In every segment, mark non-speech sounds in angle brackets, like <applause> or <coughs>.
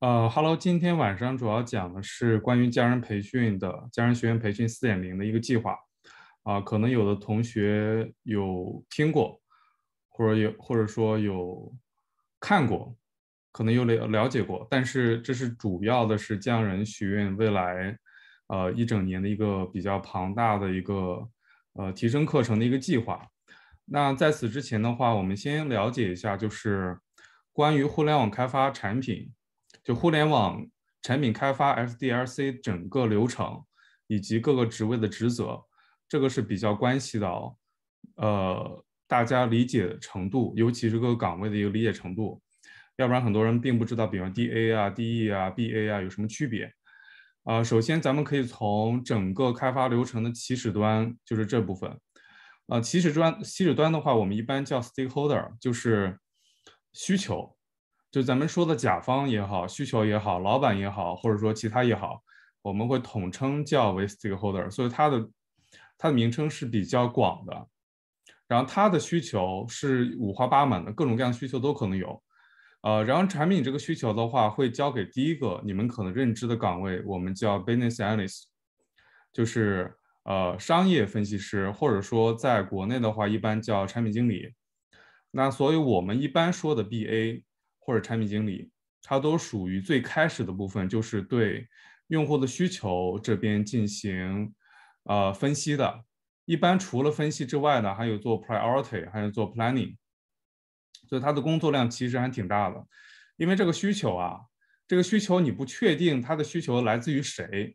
呃哈喽，今天晚上主要讲的是关于家人培训的家人学院培训四点零的一个计划，啊，可能有的同学有听过，或者有或者说有看过，可能有了了解过，但是这是主要的是匠人学院未来，呃，一整年的一个比较庞大的一个呃提升课程的一个计划。那在此之前的话，我们先了解一下，就是关于互联网开发产品。就互联网产品开发 SDLC 整个流程以及各个职位的职责，这个是比较关系到呃大家理解程度，尤其是各个岗位的一个理解程度。要不然很多人并不知道，比如 DA 啊、DE 啊、BA 啊有什么区别。啊，首先咱们可以从整个开发流程的起始端，就是这部分。啊，起始端起始端的话，我们一般叫 stakeholder，就是需求。就咱们说的甲方也好，需求也好，老板也好，或者说其他也好，我们会统称叫 stakeholder，所以它的它的名称是比较广的，然后它的需求是五花八门的，各种各样的需求都可能有，呃，然后产品这个需求的话，会交给第一个你们可能认知的岗位，我们叫 business analyst，就是呃商业分析师，或者说在国内的话一般叫产品经理，那所以我们一般说的 BA。或者产品经理，他都属于最开始的部分，就是对用户的需求这边进行呃分析的。一般除了分析之外呢，还有做 priority，还有做 planning，所以他的工作量其实还挺大的。因为这个需求啊，这个需求你不确定他的需求来自于谁，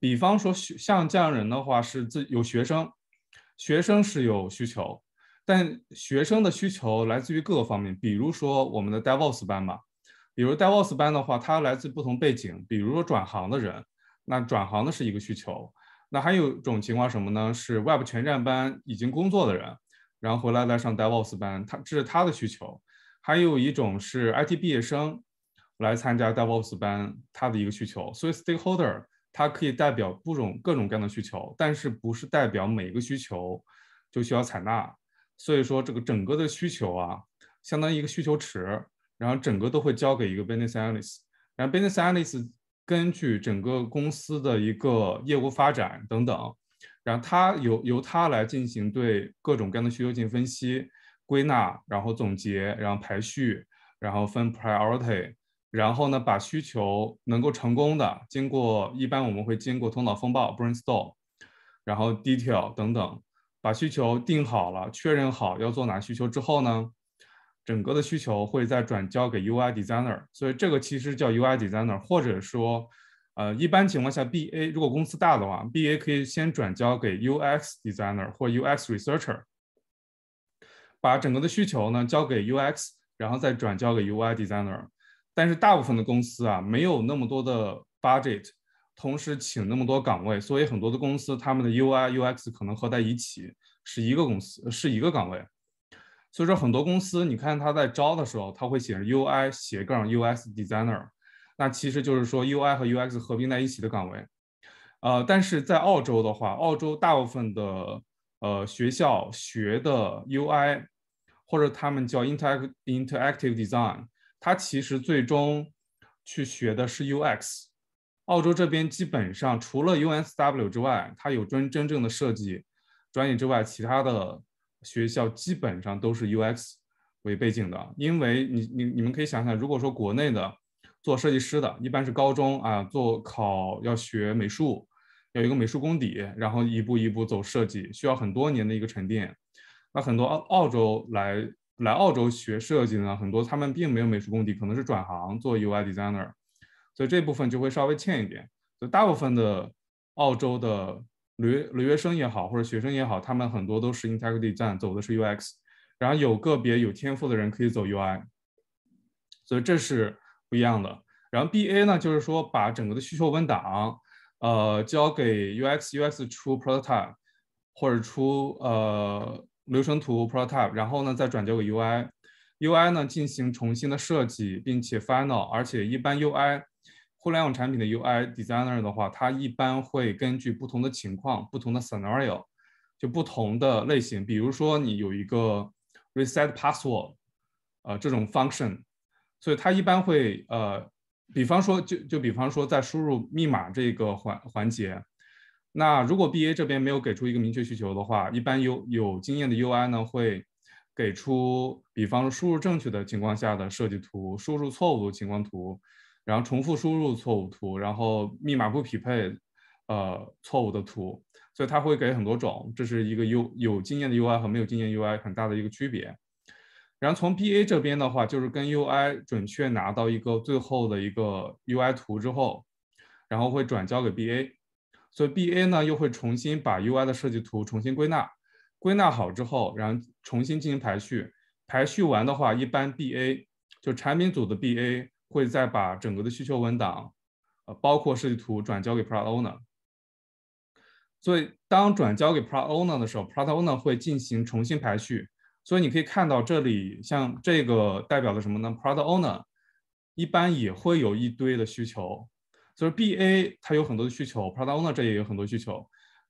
比方说像这样人的话是自有学生，学生是有需求。但学生的需求来自于各个方面，比如说我们的 DevOps 班嘛，比如 DevOps 班的话，它来自不同背景，比如说转行的人，那转行的是一个需求，那还有一种情况什么呢？是 Web 全站班已经工作的人，然后回来来上 DevOps 班，他这是他的需求，还有一种是 IT 毕业生来参加 DevOps 班，他的一个需求，所以 stakeholder 它可以代表不种各种各样的需求，但是不是代表每一个需求就需要采纳。所以说，这个整个的需求啊，相当于一个需求池，然后整个都会交给一个 business analyst，然后 business analyst 根据整个公司的一个业务发展等等，然后他由由他来进行对各种各样的需求进行分析、归纳，然后总结，然后排序，然后分 priority，然后呢，把需求能够成功的，经过一般我们会经过头脑风暴 （brainstorm），然后 detail 等等。把需求定好了，确认好要做哪需求之后呢，整个的需求会再转交给 UI designer。所以这个其实叫 UI designer，或者说，呃，一般情况下 BA 如果公司大的话，BA 可以先转交给 UX designer 或 UX researcher，把整个的需求呢交给 UX，然后再转交给 UI designer。但是大部分的公司啊，没有那么多的 budget。同时，请那么多岗位，所以很多的公司他们的 UI、UX 可能合在一起是一个公司，是一个岗位。所以说，很多公司你看他在招的时候，他会写 UI 斜杠 UX designer，那其实就是说 UI 和 UX 合并在一起的岗位。呃，但是在澳洲的话，澳洲大部分的呃学校学的 UI 或者他们叫 inter interactive design，它其实最终去学的是 UX。澳洲这边基本上除了 USW 之外，它有专真正的设计专业之外，其他的学校基本上都是 UX 为背景的。因为你你你们可以想想，如果说国内的做设计师的，一般是高中啊做考要学美术，有一个美术功底，然后一步一步走设计，需要很多年的一个沉淀。那很多澳澳洲来来澳洲学设计的呢，很多他们并没有美术功底，可能是转行做 UI designer。所以这部分就会稍微欠一点，所以大部分的澳洲的留留学生也好，或者学生也好，他们很多都是 integrity 站走的是 UX，然后有个别有天赋的人可以走 UI，所以这是不一样的。然后 BA 呢，就是说把整个的需求文档，呃，交给 UX，UX 出 prototype 或者出呃流程图 prototype，然后呢再转交给 UI，UI 呢进行重新的设计，并且 final，而且一般 UI。互联网产品的 UI designer 的话，它一般会根据不同的情况、不同的 scenario，就不同的类型，比如说你有一个 reset password，呃，这种 function，所以它一般会呃，比方说就就比方说在输入密码这个环环节，那如果 BA 这边没有给出一个明确需求的话，一般有有经验的 UI 呢会给出，比方说输入正确的情况下的设计图，输入错误的情况图。然后重复输入错误图，然后密码不匹配，呃，错误的图，所以他会给很多种，这是一个 U 有经验的 UI 和没有经验 UI 很大的一个区别。然后从 BA 这边的话，就是跟 UI 准确拿到一个最后的一个 UI 图之后，然后会转交给 BA，所以 BA 呢又会重新把 UI 的设计图重新归纳，归纳好之后，然后重新进行排序，排序完的话，一般 BA 就产品组的 BA。会再把整个的需求文档，呃，包括设计图转交给 product owner。所以当转交给 product owner 的时候，product owner 会进行重新排序。所以你可以看到这里，像这个代表的什么呢？product owner 一般也会有一堆的需求。所以 BA 它有很多的需求，product owner 这也有很多需求。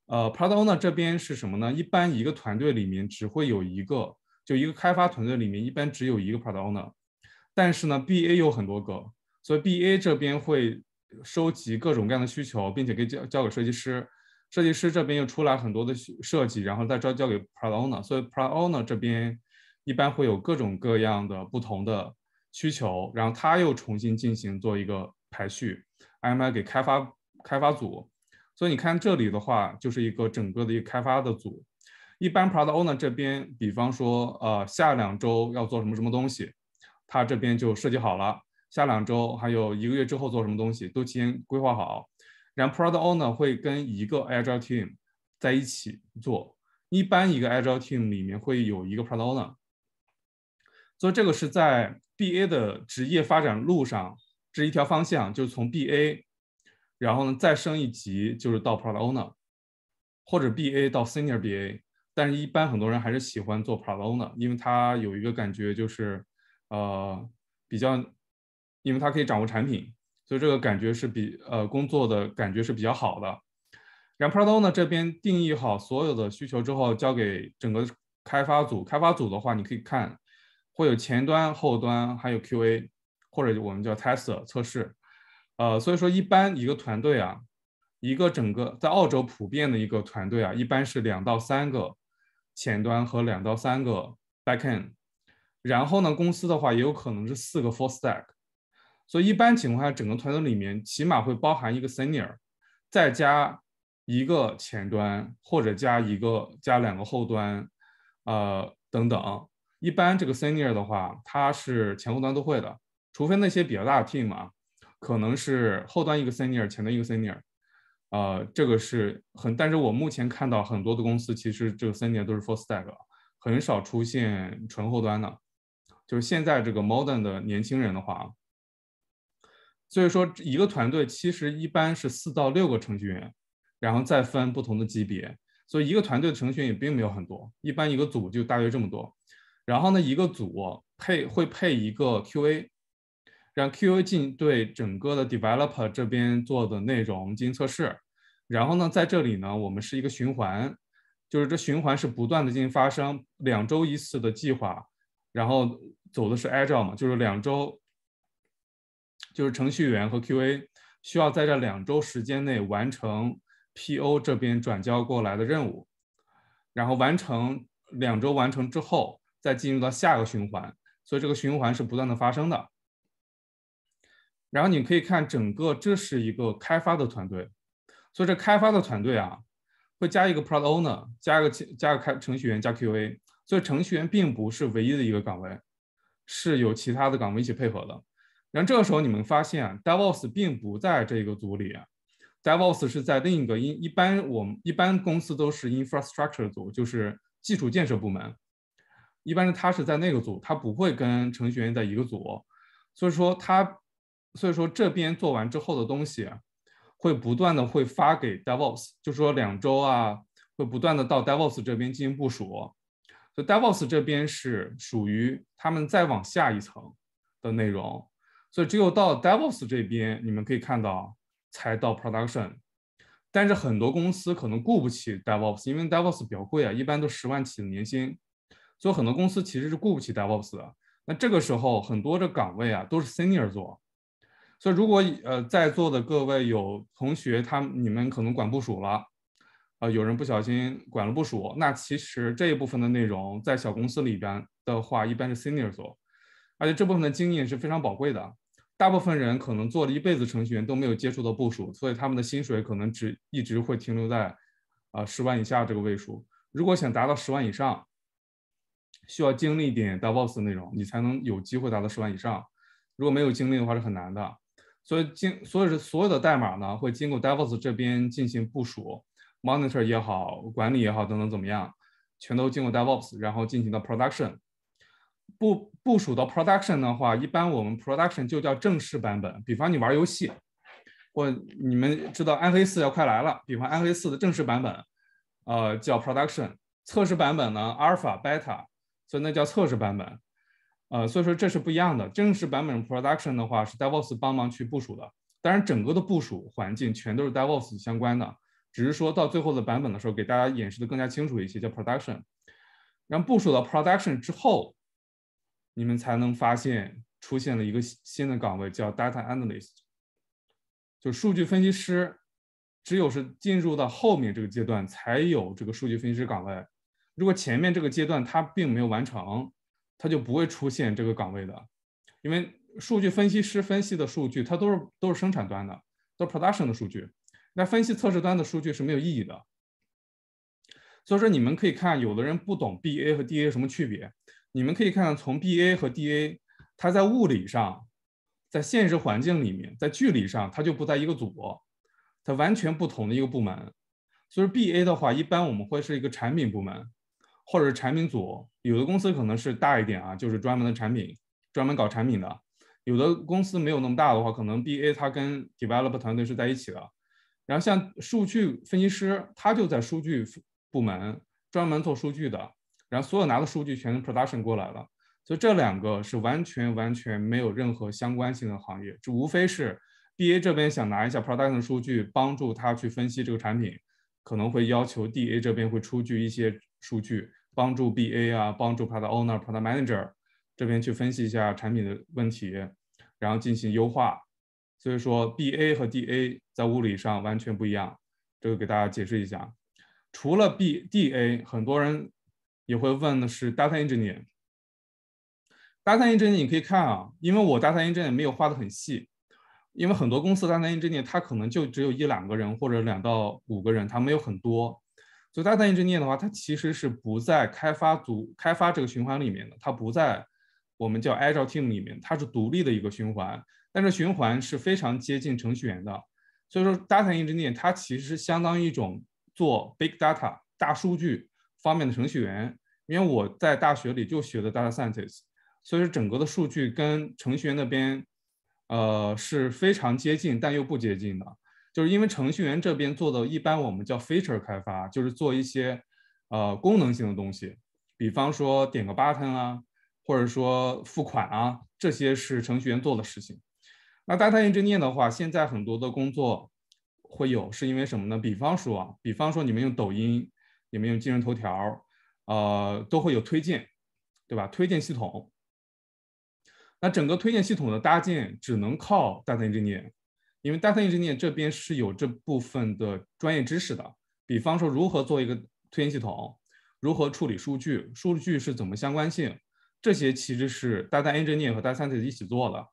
呃，product owner 这边是什么呢？一般一个团队里面只会有一个，就一个开发团队里面一般只有一个 product owner。但是呢，BA 有很多个，所以 BA 这边会收集各种各样的需求，并且给交交给设计师，设计师这边又出来很多的设计，然后再交交给 Product Owner，所以 Product Owner 这边一般会有各种各样的不同的需求，然后他又重新进行做一个排序，m i 给开发开发组。所以你看这里的话，就是一个整个的一个开发的组。一般 Product Owner 这边，比方说，呃，下两周要做什么什么东西。他这边就设计好了，下两周还有一个月之后做什么东西都先规划好，然后 product owner 会跟一个 agile team 在一起做，一般一个 agile team 里面会有一个 product owner，所以这个是在 BA 的职业发展路上这一条方向，就是从 BA，然后呢再升一级就是到 product owner，或者 BA 到 senior BA，但是一般很多人还是喜欢做 product owner，因为他有一个感觉就是。呃，比较，因为他可以掌握产品，所以这个感觉是比呃工作的感觉是比较好的。然后 p a d o 呢这边定义好所有的需求之后，交给整个开发组。开发组的话，你可以看会有前端、后端，还有 QA 或者我们叫 tester 测试。呃，所以说一般一个团队啊，一个整个在澳洲普遍的一个团队啊，一般是两到三个前端和两到三个 backend。然后呢，公司的话也有可能是四个 full stack，所以一般情况下，整个团队里面起码会包含一个 senior，再加一个前端，或者加一个加两个后端，呃等等。一般这个 senior 的话，他是前后端都会的，除非那些比较大的 team 啊，可能是后端一个 senior，前端一个 senior，呃，这个是很。但是我目前看到很多的公司，其实这个 senior 都是 full stack，很少出现纯后端的。就是现在这个 modern 的年轻人的话，所以说一个团队其实一般是四到六个程序员，然后再分不同的级别，所以一个团队的程序员也并没有很多，一般一个组就大约这么多。然后呢，一个组配会配一个 QA，让 QA 进对整个的 developer 这边做的内容进行测试。然后呢，在这里呢，我们是一个循环，就是这循环是不断的进行发生，两周一次的计划，然后。走的是 Agile 嘛，就是两周，就是程序员和 QA 需要在这两周时间内完成 PO 这边转交过来的任务，然后完成两周完成之后，再进入到下一个循环，所以这个循环是不断的发生的。然后你可以看整个，这是一个开发的团队，所以这开发的团队啊，会加一个 Product Owner，加个加个开程序员加 QA，所以程序员并不是唯一的一个岗位。是有其他的岗位一起配合的，然后这个时候你们发现 DevOps 并不在这个组里，DevOps 是在另一个，因一般我们一般公司都是 Infrastructure 组，就是基础建设部门，一般是他是在那个组，他不会跟程序员在一个组，所以说他所以说这边做完之后的东西，会不断的会发给 DevOps，就说两周啊，会不断的到 DevOps 这边进行部署。所以 DevOps 这边是属于他们再往下一层的内容，所以只有到 DevOps 这边，你们可以看到才到 Production。但是很多公司可能雇不起 DevOps，因为 DevOps 比较贵啊，一般都十万起的年薪，所以很多公司其实是雇不起 DevOps 的。那这个时候，很多的岗位啊都是 Senior 做。所以如果呃在座的各位有同学他你们可能管部署了。有人不小心管了部署，那其实这一部分的内容在小公司里边的话，一般是 senior 做，而且这部分的经验是非常宝贵的。大部分人可能做了一辈子程序员都没有接触到部署，所以他们的薪水可能只一直会停留在啊十万以下这个位数。如果想达到十万以上，需要经历一点 DevOps 的内容，你才能有机会达到十万以上。如果没有经历的话，是很难的。所以经所以是所有的代码呢会经过 DevOps 这边进行部署。monitor 也好，管理也好，等等怎么样，全都经过 devops，然后进行到 production，布部署到 production 的话，一般我们 production 就叫正式版本。比方你玩游戏，或你们知道暗黑四要快来了，比方暗黑四的正式版本，呃，叫 production，测试版本呢，alpha、beta，所以那叫测试版本。呃，所以说这是不一样的。正式版本 production 的话，是 devops 帮忙去部署的，当然整个的部署环境全都是 devops 相关的。只是说到最后的版本的时候，给大家演示的更加清楚一些，叫 production。然后部署到 production 之后，你们才能发现出现了一个新的岗位，叫 data analyst，就数据分析师。只有是进入到后面这个阶段才有这个数据分析师岗位。如果前面这个阶段它并没有完成，它就不会出现这个岗位的，因为数据分析师分析的数据它都是都是生产端的，都 production 的数据。那分析测试端的数据是没有意义的，所以说你们可以看，有的人不懂 BA 和 DA 什么区别，你们可以看从 BA 和 DA，它在物理上，在现实环境里面，在距离上，它就不在一个组，它完全不同的一个部门。所以说 BA 的话，一般我们会是一个产品部门，或者是产品组。有的公司可能是大一点啊，就是专门的产品，专门搞产品的。有的公司没有那么大的话，可能 BA 它跟 Develop 团队是在一起的。然后像数据分析师，他就在数据部门专门做数据的。然后所有拿的数据全是 production 过来了，所以这两个是完全完全没有任何相关性的行业。这无非是 BA 这边想拿一下 production 的数据，帮助他去分析这个产品，可能会要求 DA 这边会出具一些数据，帮助 BA 啊，帮助他的 owner、product manager 这边去分析一下产品的问题，然后进行优化。所以说 BA 和 DA。在物理上完全不一样，这个给大家解释一下。除了 BDA，很多人也会问的是 data data engineer。engineer 你可以看啊，因为我 data engineer 没有画的很细，因为很多公司大 n e e r 它可能就只有一两个人或者两到五个人，它没有很多。所以 data engineer 的话，它其实是不在开发组开发这个循环里面的，它不在我们叫 Agile Team 里面，它是独立的一个循环。但是循环是非常接近程序员的。所以说，data engineer 它其实是相当于一种做 big data 大数据方面的程序员，因为我在大学里就学的 data scientist，所以说整个的数据跟程序员那边，呃是非常接近，但又不接近的，就是因为程序员这边做的一般我们叫 feature 开发，就是做一些呃功能性的东西，比方说点个 button 啊，或者说付款啊，这些是程序员做的事情。那 data engineer 的话，现在很多的工作会有，是因为什么呢？比方说，比方说你们用抖音，你们用今日头条，呃，都会有推荐，对吧？推荐系统。那整个推荐系统的搭建只能靠 data engineer，因为 data engineer 这边是有这部分的专业知识的。比方说，如何做一个推荐系统，如何处理数据，数据是怎么相关性，这些其实是 data engineer 和 data scientist 一起做的。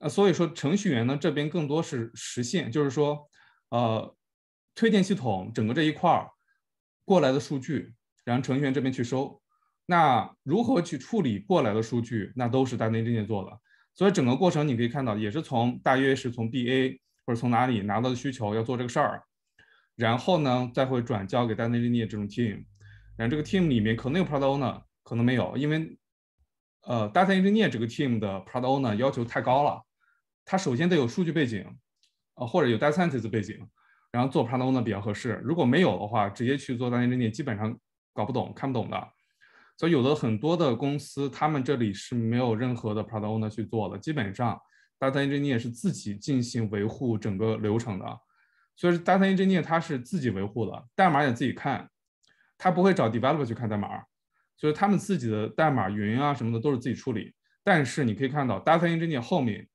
呃，所以说程序员呢这边更多是实现，就是说，呃，推荐系统整个这一块儿过来的数据，然后程序员这边去收，那如何去处理过来的数据，那都是大内内内做的。所以整个过程你可以看到，也是从大约是从 BA 或者从哪里拿到的需求要做这个事儿，然后呢再会转交给大内内内这种 team，然后这个 team 里面可能有 prod o n e r 可能没有，因为呃 d a engineer 这个 team 的 prod o n e r 要求太高了。它首先得有数据背景，呃，或者有 data scientist 背景，然后做 product owner 比较合适。如果没有的话，直接去做 data engineer，基本上搞不懂、看不懂的。所以，有的很多的公司，他们这里是没有任何的 product owner 去做的，基本上 data engineer 是自己进行维护整个流程的。所以，data engineer 他是自己维护的，代码也自己看，他不会找 developer 去看代码，所以他们自己的代码云啊什么的都是自己处理。但是你可以看到 data engineer 后面。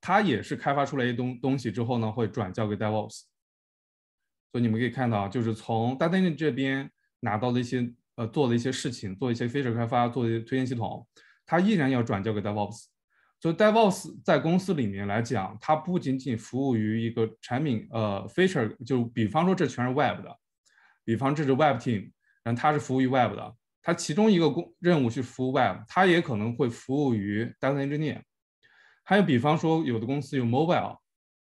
他也是开发出来一东东西之后呢，会转交给 DevOps，所以你们可以看到，就是从 d e t e n g i n e 这边拿到的一些呃做的一些事情，做一些 feature 开发，做一些推荐系统，他依然要转交给 DevOps。所以 DevOps 在公司里面来讲，它不仅仅服务于一个产品，呃，feature，就比方说这全是 Web 的，比方这是 Web Team，然后它是服务于 Web 的，它其中一个工任务去服务 Web，它也可能会服务于 DevEngine。还有比方说，有的公司有 mobile，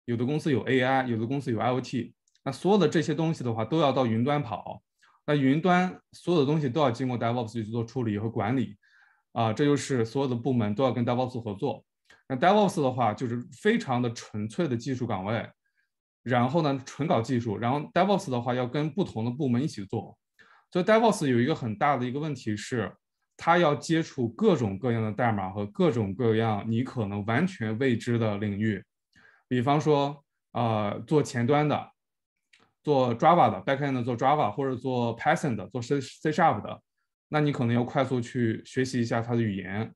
有的公司有 AI，有的公司有 IoT。那所有的这些东西的话，都要到云端跑。那云端所有的东西都要经过 DevOps 去做处理和管理。啊，这就是所有的部门都要跟 DevOps 合作。那 DevOps 的话，就是非常的纯粹的技术岗位。然后呢，纯搞技术。然后 DevOps 的话，要跟不同的部门一起做。所以 DevOps 有一个很大的一个问题是。他要接触各种各样的代码和各种各样你可能完全未知的领域，比方说，呃，做前端的，做 Java 的，Backend 做 Java 或者做 Python 的，做 C C Sharp 的，那你可能要快速去学习一下它的语言。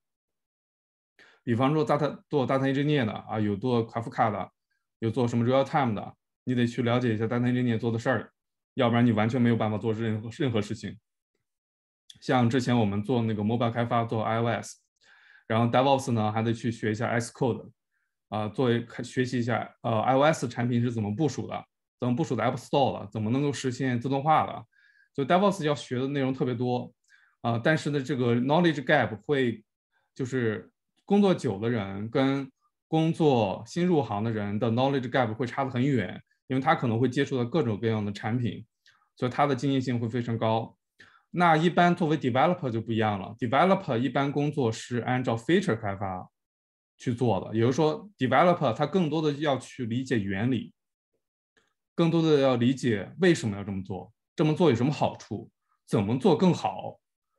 比方说，Data 做 Data Engineer 的啊，有做 Kafka 的，有做什么 Real Time 的，你得去了解一下 Data Engineer 做的事儿，要不然你完全没有办法做任何任何事情。像之前我们做那个 mobile 开发，做 iOS，然后 DevOps 呢还得去学一下 S Code，啊，作为学习一下呃 iOS 产品是怎么部署的，怎么部署的 App Store 的，怎么能够实现自动化的，就 DevOps 要学的内容特别多，啊，但是呢这个 knowledge gap 会就是工作久的人跟工作新入行的人的 knowledge gap 会差得很远，因为他可能会接触到各种各样的产品，所以他的经验性会非常高。那一般作为 developer 就不一样了，developer 一般工作是按照 feature 开发去做的，也就是说，developer 他更多的要去理解原理，更多的要理解为什么要这么做，这么做有什么好处，怎么做更好，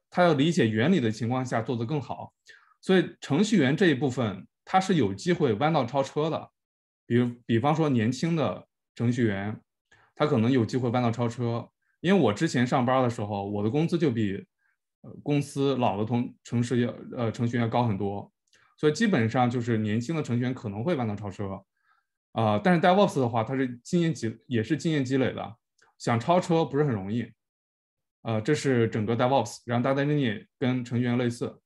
他要理解原理的情况下做得更好，所以程序员这一部分他是有机会弯道超车的，比如比方说年轻的程序员，他可能有机会弯道超车。因为我之前上班的时候，我的工资就比，呃，公司老的同程序要，呃，程序员要高很多，所以基本上就是年轻的程序员可能会弯道超车，啊，但是 DevOps 的话，它是经验积，也是经验积累的，想超车不是很容易，呃，这是整个 DevOps，然后 Data Engineer 跟程序员类似，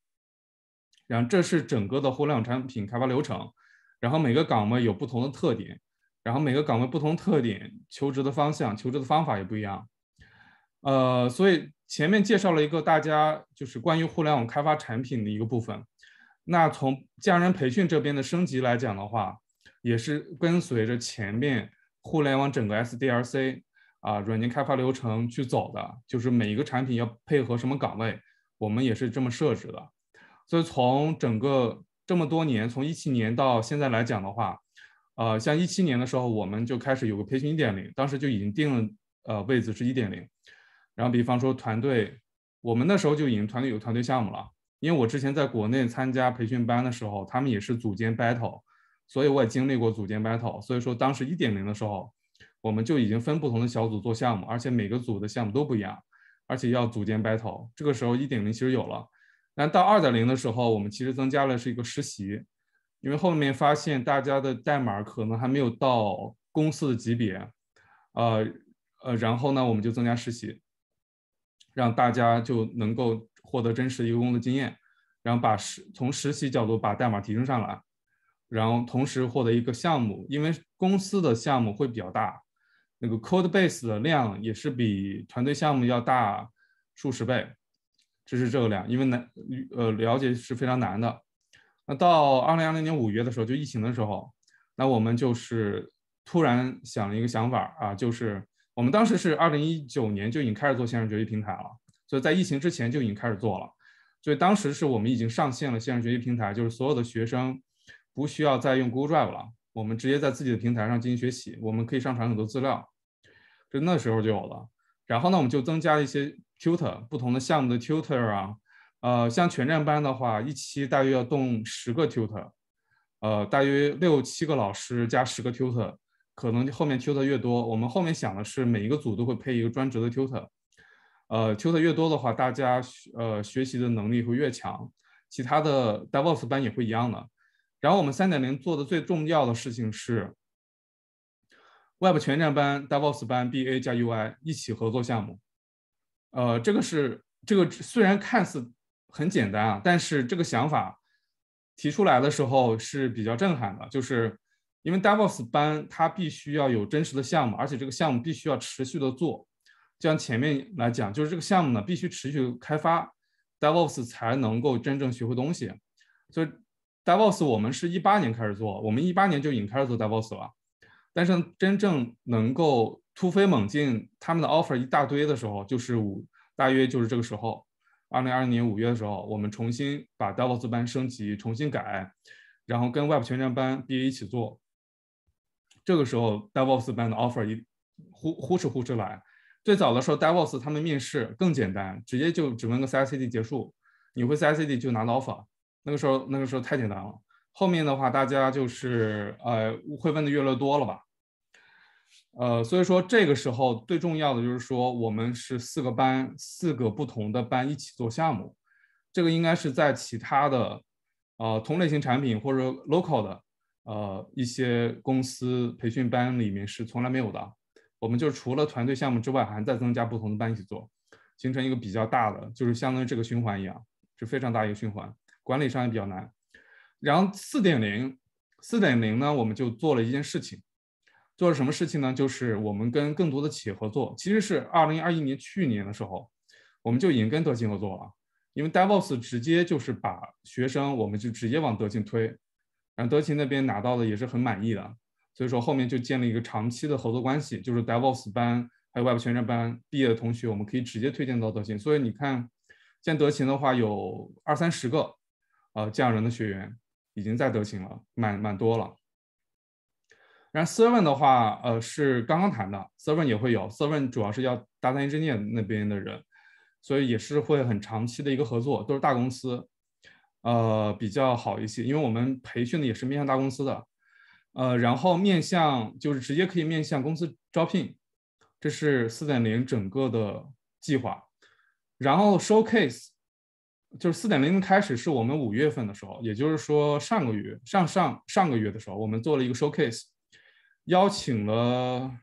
然后这是整个的互联网产品开发流程，然后每个岗位有不同的特点，然后每个岗位不同特点，求职的方向、求职的方法也不一样。呃，所以前面介绍了一个大家就是关于互联网开发产品的一个部分。那从家人培训这边的升级来讲的话，也是跟随着前面互联网整个 SDRC 啊软件开发流程去走的，就是每一个产品要配合什么岗位，我们也是这么设置的。所以从整个这么多年，从一七年到现在来讲的话，呃，像一七年的时候，我们就开始有个培训一点零，当时就已经定了呃位置是一点零。然后，比方说团队，我们那时候就已经团队有团队项目了。因为我之前在国内参加培训班的时候，他们也是组建 battle，所以我也经历过组建 battle。所以说当时一点零的时候，我们就已经分不同的小组做项目，而且每个组的项目都不一样，而且要组建 battle。这个时候一点零其实有了。那到二点零的时候，我们其实增加了是一个实习，因为后面发现大家的代码可能还没有到公司的级别，呃呃，然后呢，我们就增加实习。让大家就能够获得真实的个工作经验，然后把实从实习角度把代码提升上来，然后同时获得一个项目，因为公司的项目会比较大，那个 code base 的量也是比团队项目要大数十倍，这是这个量，因为难呃了解是非常难的。那到二零二零年五月的时候，就疫情的时候，那我们就是突然想了一个想法啊，就是。我们当时是二零一九年就已经开始做线上学习平台了，所以在疫情之前就已经开始做了。所以当时是我们已经上线了线上学习平台，就是所有的学生不需要再用 Google Drive 了，我们直接在自己的平台上进行学习，我们可以上传很多资料，就那时候就有了。然后呢，我们就增加了一些 Tutor，不同的项目的 Tutor 啊，呃，像全站班的话，一期大约要动十个 Tutor，呃，大约六七个老师加十个 Tutor。可能后面 tutor 越多，我们后面想的是每一个组都会配一个专职的 tutor，呃，tutor 越多的话，大家呃学习的能力会越强，其他的 d 大 v o s s 班也会一样的。然后我们三点零做的最重要的事情是，web 全站班、d 大 v o s s 班、BA 加 UI 一起合作项目，呃，这个是这个虽然看似很简单啊，但是这个想法提出来的时候是比较震撼的，就是。因为 DevOps 班它必须要有真实的项目，而且这个项目必须要持续的做。就像前面来讲，就是这个项目呢必须持续开发，DevOps 才能够真正学会东西。所以 DevOps 我们是一八年开始做，我们一八年就已经开始做 DevOps 了。但是真正能够突飞猛进，他们的 Offer 一大堆的时候，就是五大约就是这个时候，二零二二年五月的时候，我们重新把 DevOps 班升级，重新改，然后跟 Web 全站班毕业一起做。这个时候，DevOps 班的 offer 一呼呼哧呼哧来。最早的时候，DevOps 他们面试更简单，直接就只问个 CI/CD 结束，你会 CI/CD 就拿 offer。那个时候，那个时候太简单了。后面的话，大家就是呃会问的越来越多了吧。呃，所以说这个时候最重要的就是说，我们是四个班，四个不同的班一起做项目，这个应该是在其他的呃同类型产品或者 local 的。呃，一些公司培训班里面是从来没有的，我们就除了团队项目之外，还在增加不同的班一起做，形成一个比较大的，就是相当于这个循环一样，是非常大一个循环，管理上也比较难。然后四点零，四点零呢，我们就做了一件事情，做了什么事情呢？就是我们跟更多的企业合作，其实是二零二一年去年的时候，我们就已经跟德勤合作了，因为 DevOps 直接就是把学生，我们就直接往德勤推。然后德勤那边拿到的也是很满意的，所以说后面就建立一个长期的合作关系，就是 DevOps 班还有外部全职班毕业的同学，我们可以直接推荐到德勤。所以你看，进德勤的话有二三十个，呃这样人的学员已经在德勤了，蛮蛮多了。然后 s e r v e n 的话，呃是刚刚谈的 s e r v e n 也会有 s e r v e n 主要是要 Data Engineer 那边的人，所以也是会很长期的一个合作，都是大公司。呃，比较好一些，因为我们培训的也是面向大公司的，呃，然后面向就是直接可以面向公司招聘，这是四点零整个的计划。然后 showcase 就是四点零开始，是我们五月份的时候，也就是说上个月、上上上个月的时候，我们做了一个 showcase，邀请了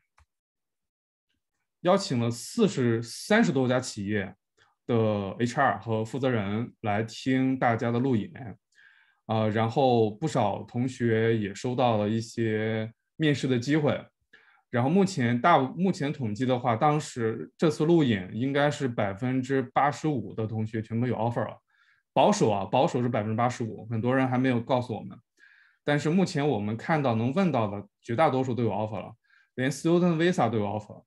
邀请了四十三十多家企业。的 HR 和负责人来听大家的录影，啊，然后不少同学也收到了一些面试的机会，然后目前大目前统计的话，当时这次录影应该是百分之八十五的同学全部有 offer 了，保守啊，保守是百分之八十五，很多人还没有告诉我们，但是目前我们看到能问到的绝大多数都有 offer 了，连 student visa 都有 offer 了。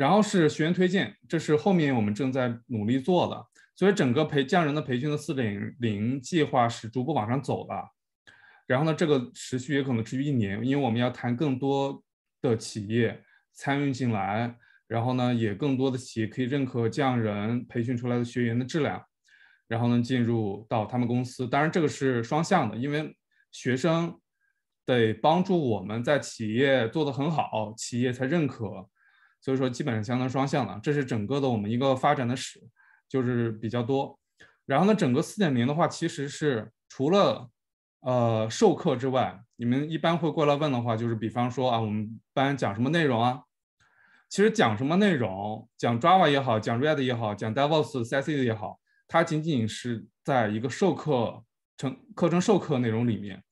然后是学员推荐，这是后面我们正在努力做的。所以整个培匠人的培训的四点零计划是逐步往上走的。然后呢，这个持续也可能持续一年，因为我们要谈更多的企业参与进来，然后呢，也更多的企业可以认可匠人培训出来的学员的质量，然后呢，进入到他们公司。当然这个是双向的，因为学生得帮助我们在企业做得很好，企业才认可。所以说，基本上相当双向了。这是整个的我们一个发展的史，就是比较多。然后呢，整个四点零的话，其实是除了，呃，授课之外，你们一般会过来问的话，就是比方说啊，我们班讲什么内容啊？其实讲什么内容，讲 Java 也好，讲 Red 也好，讲 DevOps、c s 也好，它仅仅是在一个授课程课程授课内容里面。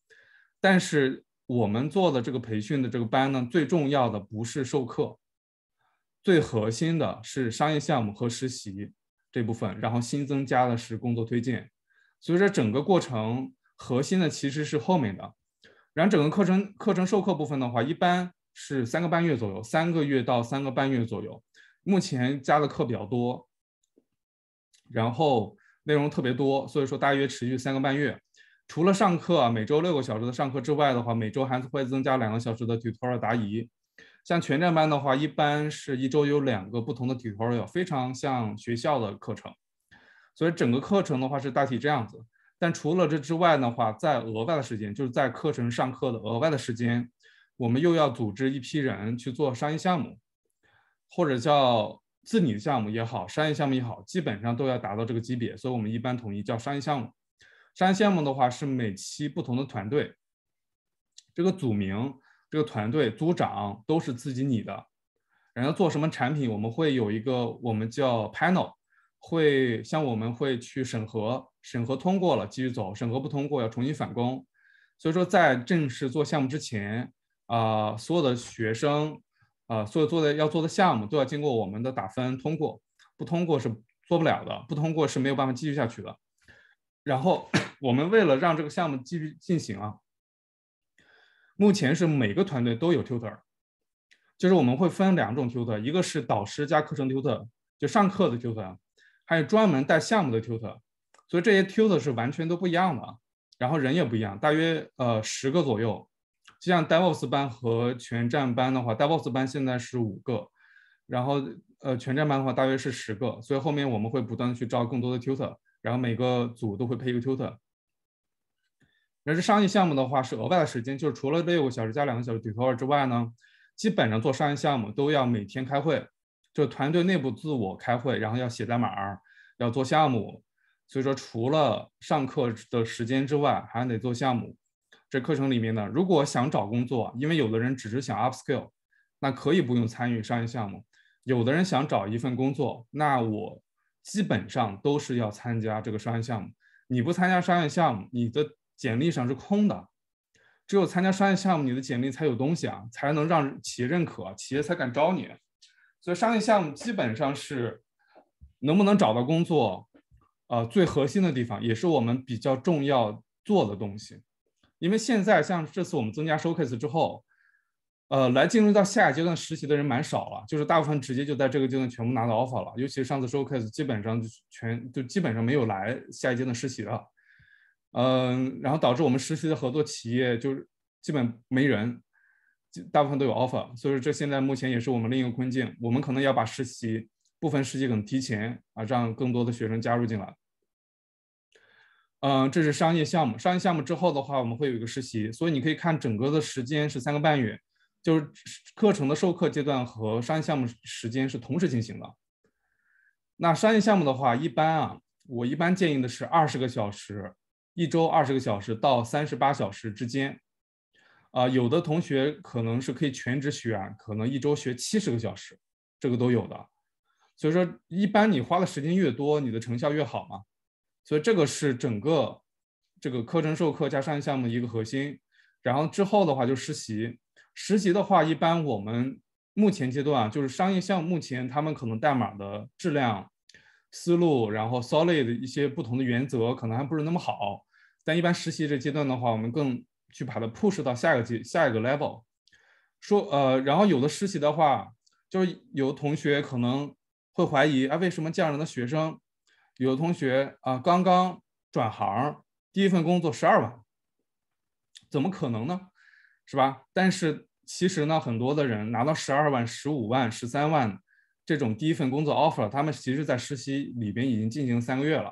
但是我们做的这个培训的这个班呢，最重要的不是授课。最核心的是商业项目和实习这部分，然后新增加的是工作推荐，所以说整个过程核心的其实是后面的。然后整个课程课程授课部分的话，一般是三个半月左右，三个月到三个半月左右。目前加的课比较多，然后内容特别多，所以说大约持续三个半月。除了上课每周六个小时的上课之外的话，每周还会增加两个小时的 tutorial 答疑。像全站班的话，一般是一周有两个不同的 tutorial，非常像学校的课程。所以整个课程的话是大体这样子。但除了这之外的话，在额外的时间，就是在课程上课的额外的时间，我们又要组织一批人去做商业项目，或者叫自拟项目也好，商业项目也好，基本上都要达到这个级别。所以我们一般统一叫商业项目。商业项目的话是每期不同的团队，这个组名。这个团队组长都是自己拟的，然后做什么产品，我们会有一个我们叫 panel，会像我们会去审核，审核通过了继续走，审核不通过要重新返工。所以说在正式做项目之前，啊，所有的学生，啊，所有做的要做的项目都要经过我们的打分通过，不通过是做不了的，不通过是没有办法继续下去的。然后 <coughs> 我们为了让这个项目继续进行啊。目前是每个团队都有 tutor，就是我们会分两种 tutor，一个是导师加课程 tutor，就上课的 tutor，还有专门带项目的 tutor，所以这些 tutor 是完全都不一样的，然后人也不一样，大约呃十个左右。就像 d e v o p s 班和全站班的话，d e v o p s 班现在是五个，然后呃全站班的话大约是十个，所以后面我们会不断去招更多的 tutor，然后每个组都会配一个 tutor。而是商业项目的话是额外的时间，就是除了六个小时加两个小时底托 r 之外呢，基本上做商业项目都要每天开会，就团队内部自我开会，然后要写代码，要做项目，所以说除了上课的时间之外，还得做项目。这课程里面呢，如果想找工作，因为有的人只是想 upskill，那可以不用参与商业项目；有的人想找一份工作，那我基本上都是要参加这个商业项目。你不参加商业项目，你的。简历上是空的，只有参加商业项目，你的简历才有东西啊，才能让企业认可，企业才敢招你。所以商业项目基本上是能不能找到工作，呃，最核心的地方，也是我们比较重要做的东西。因为现在像这次我们增加 showcase 之后，呃，来进入到下一阶段实习的人蛮少了，就是大部分直接就在这个阶段全部拿到 offer 了。尤其是上次 showcase，基本上全就基本上没有来下一阶段实习的。嗯，然后导致我们实习的合作企业就是基本没人，大部分都有 offer，所以说这现在目前也是我们另一个困境。我们可能要把实习部分实习可能提前啊，让更多的学生加入进来。嗯，这是商业项目，商业项目之后的话，我们会有一个实习，所以你可以看整个的时间是三个半月，就是课程的授课阶段和商业项目时间是同时进行的。那商业项目的话，一般啊，我一般建议的是二十个小时。一周二十个小时到三十八小时之间，啊，有的同学可能是可以全职学，可能一周学七十个小时，这个都有的。所以说，一般你花的时间越多，你的成效越好嘛。所以这个是整个这个课程授课加商业项目一个核心。然后之后的话就实习，实习的话，一般我们目前阶段就是商业项目，目前他们可能代码的质量、思路，然后 Solid 的一些不同的原则，可能还不是那么好。但一般实习这阶段的话，我们更去把它 push 到下一个阶下一个 level，说呃，然后有的实习的话，就是有同学可能会怀疑，啊，为什么这样的学生，有的同学啊，刚刚转行第一份工作十二万，怎么可能呢？是吧？但是其实呢，很多的人拿到十二万、十五万、十三万这种第一份工作 offer，他们其实在实习里边已经进行三个月了。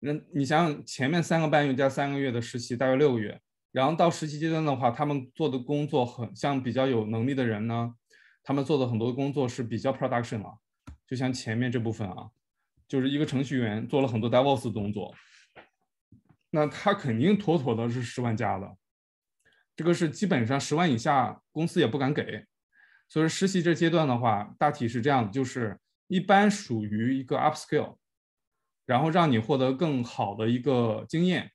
那你想想，前面三个半月加三个月的实习，大约六个月。然后到实习阶段的话，他们做的工作很像比较有能力的人呢，他们做的很多工作是比较 production 啊，就像前面这部分啊，就是一个程序员做了很多 devops 工作，那他肯定妥妥的是十万加的，这个是基本上十万以下公司也不敢给。所以实习这阶段的话，大体是这样的，就是一般属于一个 upskill。然后让你获得更好的一个经验，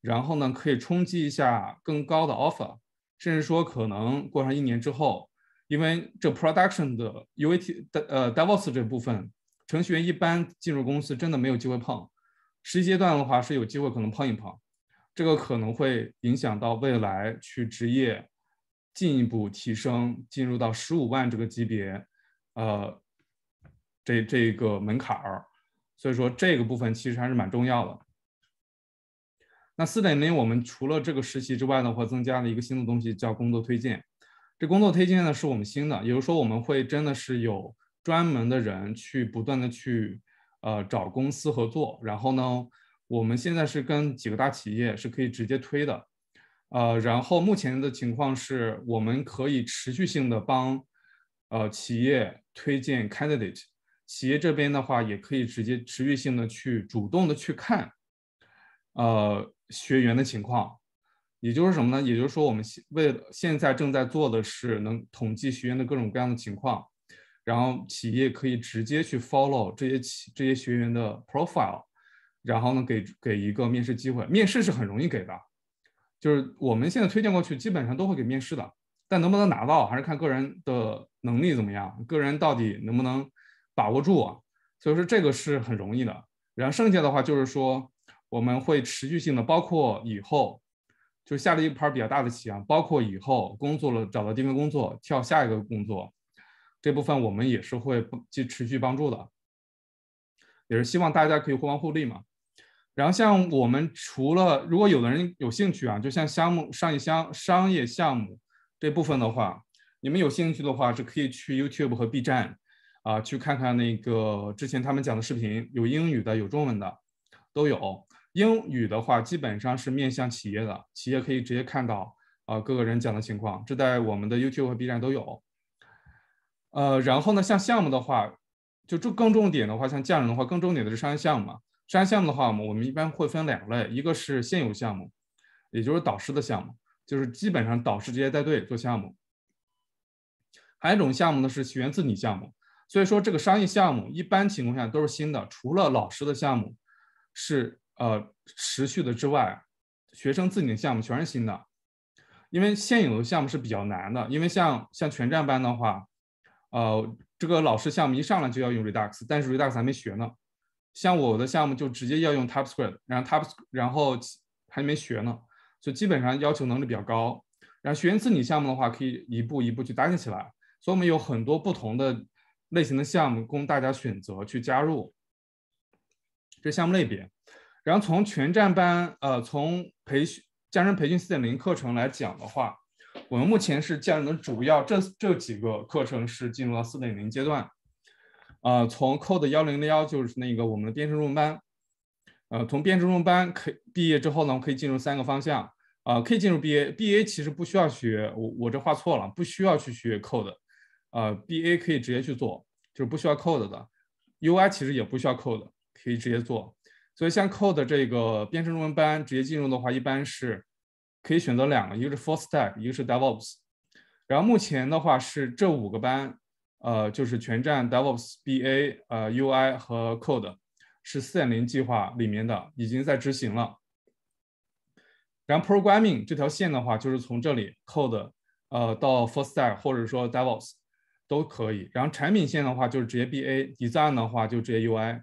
然后呢，可以冲击一下更高的 offer，甚至说可能过上一年之后，因为这 production 的 uat 的呃 devops 这部分，程序员一般进入公司真的没有机会碰，实习阶段的话是有机会可能碰一碰，这个可能会影响到未来去职业进一步提升，进入到十五万这个级别，呃，这这个门槛儿。所以说这个部分其实还是蛮重要的。那四点零，我们除了这个实习之外的话，增加了一个新的东西，叫工作推荐。这工作推荐呢是我们新的，也就是说我们会真的是有专门的人去不断的去，呃，找公司合作。然后呢，我们现在是跟几个大企业是可以直接推的，呃，然后目前的情况是我们可以持续性的帮呃企业推荐 candidate。企业这边的话，也可以直接持续性的去主动的去看，呃，学员的情况，也就是什么呢？也就是说，我们为了现在正在做的是能统计学员的各种各样的情况，然后企业可以直接去 follow 这些企这些学员的 profile，然后呢，给给一个面试机会，面试是很容易给的，就是我们现在推荐过去基本上都会给面试的，但能不能拿到还是看个人的能力怎么样，个人到底能不能。把握住啊，所以说这个是很容易的。然后剩下的话就是说，我们会持续性的，包括以后就下了一盘比较大的棋啊，包括以后工作了找到地方工作跳下一个工作，这部分我们也是会去持续帮助的，也是希望大家可以互帮互利嘛。然后像我们除了如果有的人有兴趣啊，就像项目商业项商业项目这部分的话，你们有兴趣的话是可以去 YouTube 和 B 站。啊，去看看那个之前他们讲的视频，有英语的，有中文的，都有。英语的话，基本上是面向企业的，企业可以直接看到啊各个人讲的情况。这在我们的 YouTube 和 B 站都有。呃，然后呢，像项目的话，就重更重点的话，像匠人的话，更重点的是商业项目。商业项目的话，我们我们一般会分两类，一个是现有项目，也就是导师的项目，就是基本上导师直接带队做项目。还有一种项目呢，是学员自你项目。所以说，这个商业项目一般情况下都是新的，除了老师的项目是呃持续的之外，学生自己的项目全是新的。因为现有的项目是比较难的，因为像像全站班的话，呃，这个老师项目一上来就要用 Redux，但是 Redux 还没学呢。像我的项目就直接要用 TypeScript，然后 Type，然后还没学呢，就基本上要求能力比较高。然后学员自己项目的话，可以一步一步去搭建起来。所以我们有很多不同的。类型的项目供大家选择去加入，这项目类别。然后从全站班呃，从培训、家人培训四点零课程来讲的话，我们目前是家人的主要这这几个课程是进入到四点零阶段。呃，从 Code 幺零幺就是那个我们的编程入门班，呃，从编程入门班可毕业之后呢，可以进入三个方向，啊，可以进入 BA，BA 其实不需要学，我我这画错了，不需要去学 Code。呃，B A 可以直接去做，就是不需要 Code 的，U I 其实也不需要 Code，可以直接做。所以像 Code 这个编程入门班直接进入的话，一般是可以选择两个，一个是 First Step，一个是 DevOps。然后目前的话是这五个班，呃，就是全站 DevOps、B A、呃 U I 和 Code 是四点零计划里面的，已经在执行了。然后 Programming 这条线的话，就是从这里 Code 呃到 First Step 或者说 DevOps。都可以。然后产品线的话就是直接 BA，design 的话就直接 UI，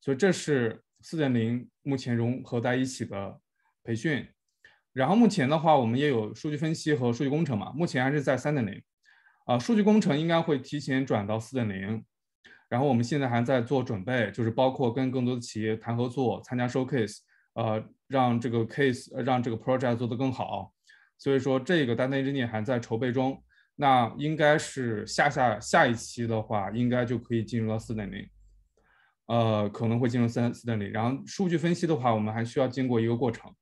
所以这是四点零目前融合在一起的培训。然后目前的话我们也有数据分析和数据工程嘛，目前还是在三点零。啊，数据工程应该会提前转到四点零。然后我们现在还在做准备，就是包括跟更多的企业谈合作，参加 showcase，呃，让这个 case 让这个 project 做得更好。所以说这个 data a g n e y 还在筹备中。那应该是下下下一期的话，应该就可以进入到四点零，呃，可能会进入三四点零。然后数据分析的话，我们还需要经过一个过程，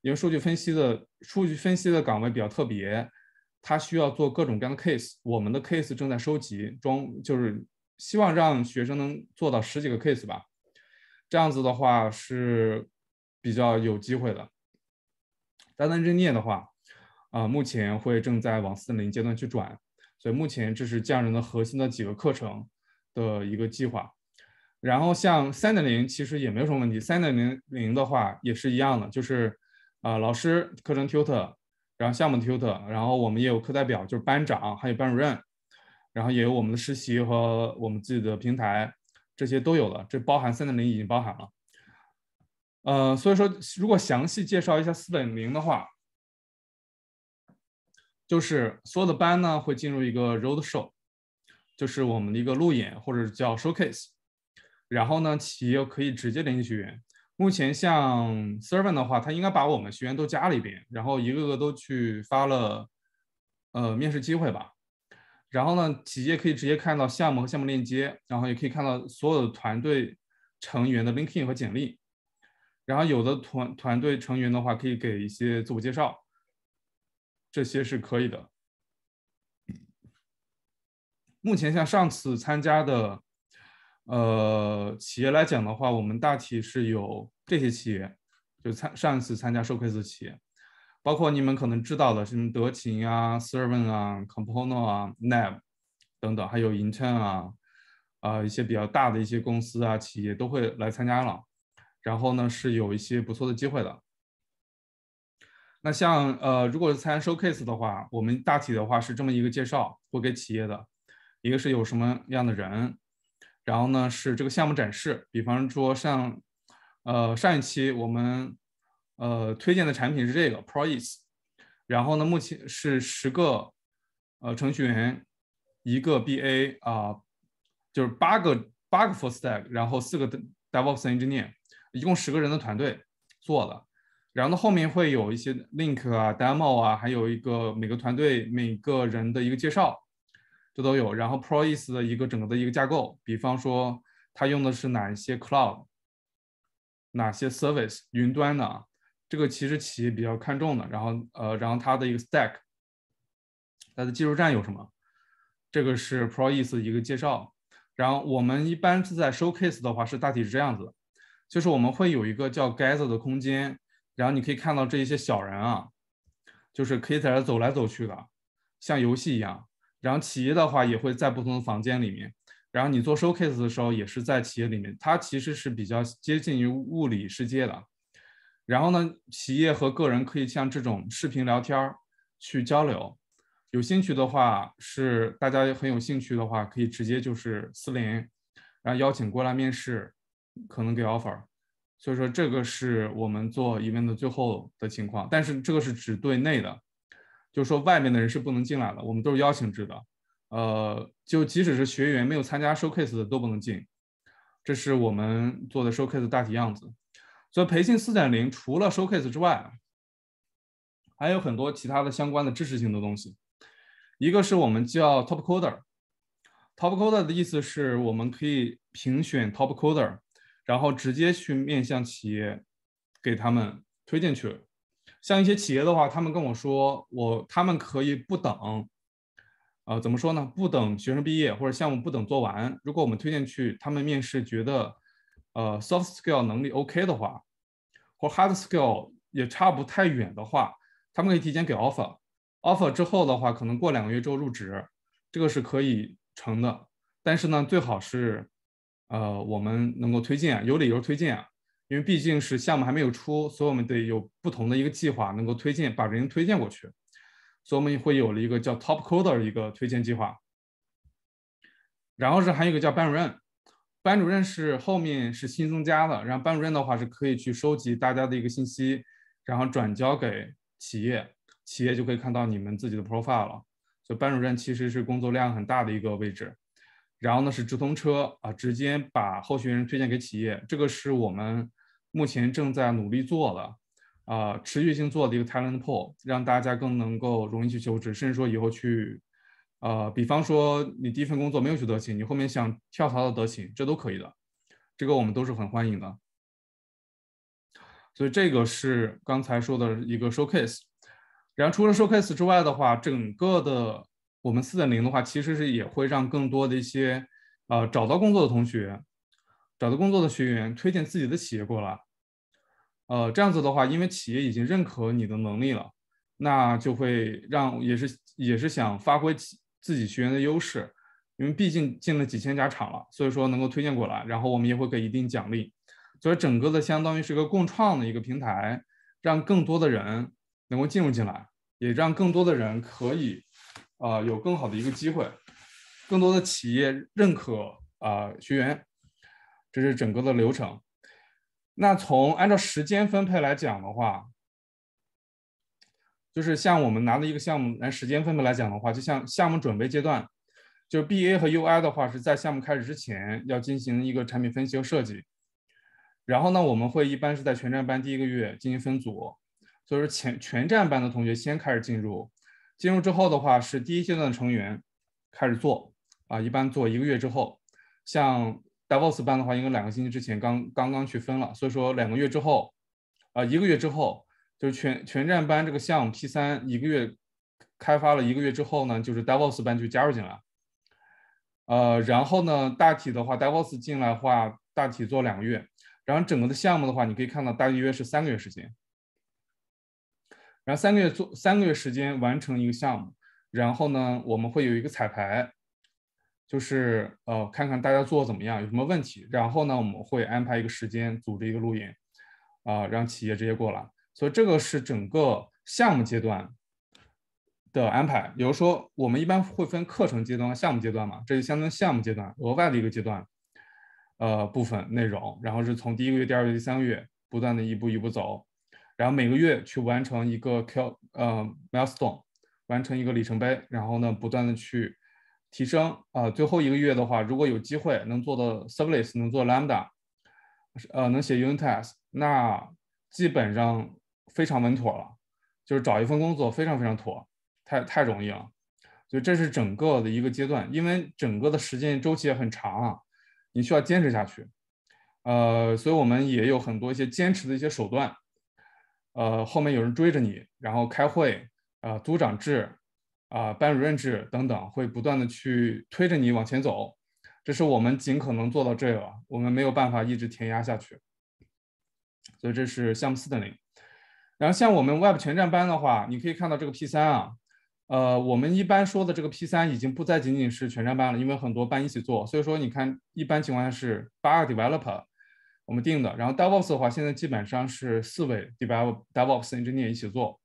因为数据分析的数据分析的岗位比较特别，它需要做各种各样的 case。我们的 case 正在收集中，就是希望让学生能做到十几个 case 吧，这样子的话是比较有机会的。单单 t 念 Engineer 的话。啊，目前会正在往四点零阶段去转，所以目前这是匠人的核心的几个课程的一个计划。然后像三点零其实也没有什么问题，三点零零的话也是一样的，就是啊，老师课程 tutor，然后项目 tutor，然后我们也有课代表，就是班长还有班主任，然后也有我们的实习和我们自己的平台，这些都有了，这包含三点零已经包含了。呃，所以说如果详细介绍一下四点零的话。就是所有的班呢会进入一个 road show，就是我们的一个路演或者叫 showcase，然后呢企业可以直接联系学员。目前像 s e r v a n t 的话，他应该把我们学员都加了一遍，然后一个个都去发了呃面试机会吧。然后呢企业可以直接看到项目和项目链接，然后也可以看到所有的团队成员的 LinkedIn 和简历。然后有的团团队成员的话可以给一些自我介绍。这些是可以的。目前像上次参加的，呃，企业来讲的话，我们大体是有这些企业，就参上一次参加受惠的企业，包括你们可能知道的，什么德勤啊、Servant 啊、Component 啊、n a b 等等，还有 InTen 啊，啊一些比较大的一些公司啊企业都会来参加了，然后呢是有一些不错的机会的。那像呃，如果是参加 showcase 的话，我们大体的话是这么一个介绍，会给企业的，一个是有什么样的人，然后呢是这个项目展示，比方说像，呃上一期我们，呃推荐的产品是这个 p r o e 然后呢目前是十个，呃程序员，一个 BA 啊，就是八个八个 Full Stack，然后四个的 DevOps Engineer，一共十个人的团队做的。然后后面会有一些 link 啊、demo 啊，还有一个每个团队、每个人的一个介绍，这都有。然后 Prose 的一个整个的一个架构，比方说它用的是哪一些 cloud，哪些 service 云端的，这个其实企业比较看重的。然后呃，然后它的一个 stack，它的技术栈有什么？这个是 Prose 的一个介绍。然后我们一般是在 showcase 的话是大体是这样子就是我们会有一个叫 Gather 的空间。然后你可以看到这一些小人啊，就是可以在这走来走去的，像游戏一样。然后企业的话也会在不同的房间里面。然后你做 showcase 的时候也是在企业里面，它其实是比较接近于物理世界的。然后呢，企业和个人可以像这种视频聊天儿去交流。有兴趣的话，是大家很有兴趣的话，可以直接就是私联，然后邀请过来面试，可能给 offer。所以说，这个是我们做 event 的最后的情况，但是这个是只对内的，就是说外面的人是不能进来的，我们都是邀请制的。呃，就即使是学员没有参加 showcase 的都不能进，这是我们做的 showcase 大体样子。所以培训四点零除了 showcase 之外，还有很多其他的相关的知识性的东西。一个是我们叫 top coder，top coder 的意思是我们可以评选 top coder。然后直接去面向企业，给他们推进去。像一些企业的话，他们跟我说，我他们可以不等，呃，怎么说呢？不等学生毕业或者项目不等做完，如果我们推荐去，他们面试觉得，呃，soft skill 能力 OK 的话，或 hard skill 也差不太远的话，他们可以提前给 offer。offer 之后的话，可能过两个月之后入职，这个是可以成的。但是呢，最好是。呃，我们能够推荐，有理由推荐啊，因为毕竟是项目还没有出，所以我们得有不同的一个计划能够推荐，把人推荐过去。所以我们会有了一个叫 Topcoder 的一个推荐计划。然后是还有一个叫班主任，班主任是后面是新增加的。然后班主任的话是可以去收集大家的一个信息，然后转交给企业，企业就可以看到你们自己的 profile 了。就班主任其实是工作量很大的一个位置。然后呢是直通车啊，直接把候选人推荐给企业，这个是我们目前正在努力做的，啊，持续性做的一个 talent pool，让大家更能够容易去求职，甚至说以后去，呃，比方说你第一份工作没有去德勤，你后面想跳槽到德勤，这都可以的，这个我们都是很欢迎的。所以这个是刚才说的一个 showcase，然后除了 showcase 之外的话，整个的。我们四点零的话，其实是也会让更多的一些，呃，找到工作的同学，找到工作的学员推荐自己的企业过来，呃，这样子的话，因为企业已经认可你的能力了，那就会让也是也是想发挥自己学员的优势，因为毕竟进了几千家厂了，所以说能够推荐过来，然后我们也会给一定奖励，所以整个的相当于是个共创的一个平台，让更多的人能够进入进来，也让更多的人可以。啊，有更好的一个机会，更多的企业认可啊学员，这是整个的流程。那从按照时间分配来讲的话，就是像我们拿的一个项目按时间分配来讲的话，就像项目准备阶段，就是 B A 和 U I 的话是在项目开始之前要进行一个产品分析和设计。然后呢，我们会一般是在全站班第一个月进行分组，所以说前全站班的同学先开始进入。进入之后的话，是第一阶段的成员开始做啊，一般做一个月之后，像 DevOps 班的话，应该两个星期之前刚刚刚去分了，所以说两个月之后，啊一个月之后，就是全全站班这个项目 P 三一个月开发了一个月之后呢，就是 DevOps 班就加入进来，呃，然后呢，大体的话，DevOps 进来的话，大体做两个月，然后整个的项目的话，你可以看到大约是三个月时间。然后三个月做三个月时间完成一个项目，然后呢我们会有一个彩排，就是呃看看大家做怎么样，有什么问题。然后呢我们会安排一个时间组织一个录演。啊让企业直接过来。所以这个是整个项目阶段的安排。比如说我们一般会分课程阶段、和项目阶段嘛，这就相当于项目阶段额外的一个阶段，呃部分内容。然后是从第一个月、第二月、第三个月不断的一步一步走。然后每个月去完成一个 kill 呃 milestone，完成一个里程碑，然后呢不断的去提升。呃，最后一个月的话，如果有机会能做到 s e r v i c e s 能做 lambda，呃，能写 unit test，那基本上非常稳妥了。就是找一份工作非常非常妥，太太容易了。所以这是整个的一个阶段，因为整个的时间周期也很长啊，你需要坚持下去。呃，所以我们也有很多一些坚持的一些手段。呃，后面有人追着你，然后开会，啊，组长制，啊，班主任制等等，会不断的去推着你往前走，这是我们尽可能做到这个，我们没有办法一直填压下去，所以这是项目四点零。然后像我们 Web 全站班的话，你可以看到这个 P 三啊，呃，我们一般说的这个 P 三已经不再仅仅是全站班了，因为很多班一起做，所以说你看，一般情况下是八个 Developer。我们定的，然后 DevOps 的话，现在基本上是四位 Dev DevOps engineer 一起做，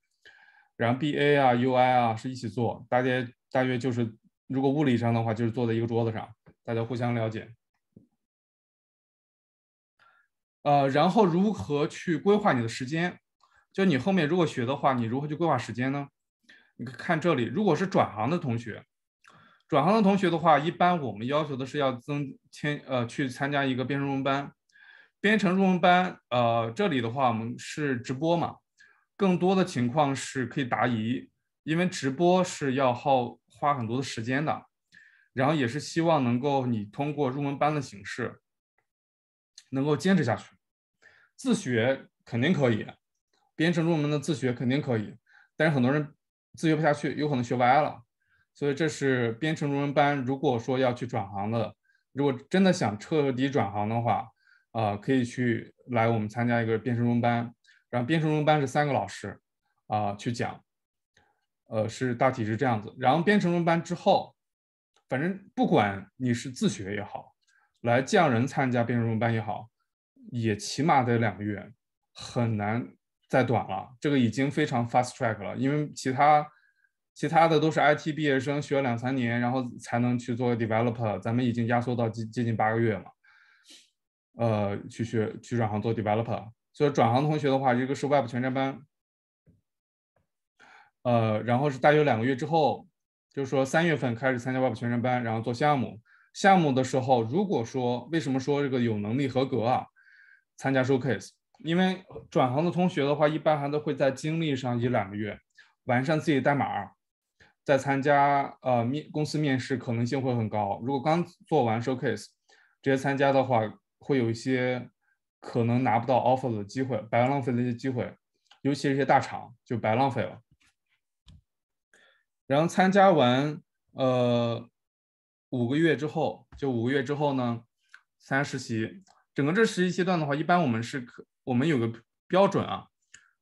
然后 BA 啊、UI 啊是一起做，大家大约就是如果物理上的话，就是坐在一个桌子上，大家互相了解。呃，然后如何去规划你的时间？就你后面如果学的话，你如何去规划时间呢？你看这里，如果是转行的同学，转行的同学的话，一般我们要求的是要增签呃去参加一个编程班。编程入门班，呃，这里的话我们是直播嘛，更多的情况是可以答疑，因为直播是要耗花很多的时间的，然后也是希望能够你通过入门班的形式能够坚持下去，自学肯定可以，编程入门的自学肯定可以，但是很多人自学不下去，有可能学歪了，所以这是编程入门班。如果说要去转行的，如果真的想彻底转行的话，呃，可以去来我们参加一个编程中班，然后编程中班是三个老师，啊，去讲，呃，是大体是这样子。然后编程中班之后，反正不管你是自学也好，来匠人参加编程中班也好，也起码得两个月，很难再短了。这个已经非常 fast track 了，因为其他其他的都是 IT 毕业生学了两三年，然后才能去做个 developer，咱们已经压缩到接接近八个月了，呃，去学去转行做 developer，所以转行同学的话，一个是 Web 全站班，呃，然后是大约两个月之后，就是说三月份开始参加 Web 全站班，然后做项目。项目的时候，如果说为什么说这个有能力合格啊，参加 showcase，因为转行的同学的话，一般还都会在经历上一两个月完善自己的代码，再参加呃面公司面试可能性会很高。如果刚做完 showcase 直接参加的话，会有一些可能拿不到 offer 的机会，白浪费了一些机会，尤其是一些大厂就白浪费了。然后参加完呃五个月之后，就五个月之后呢，参加实习。整个这实习阶段的话，一般我们是可，我们有个标准啊，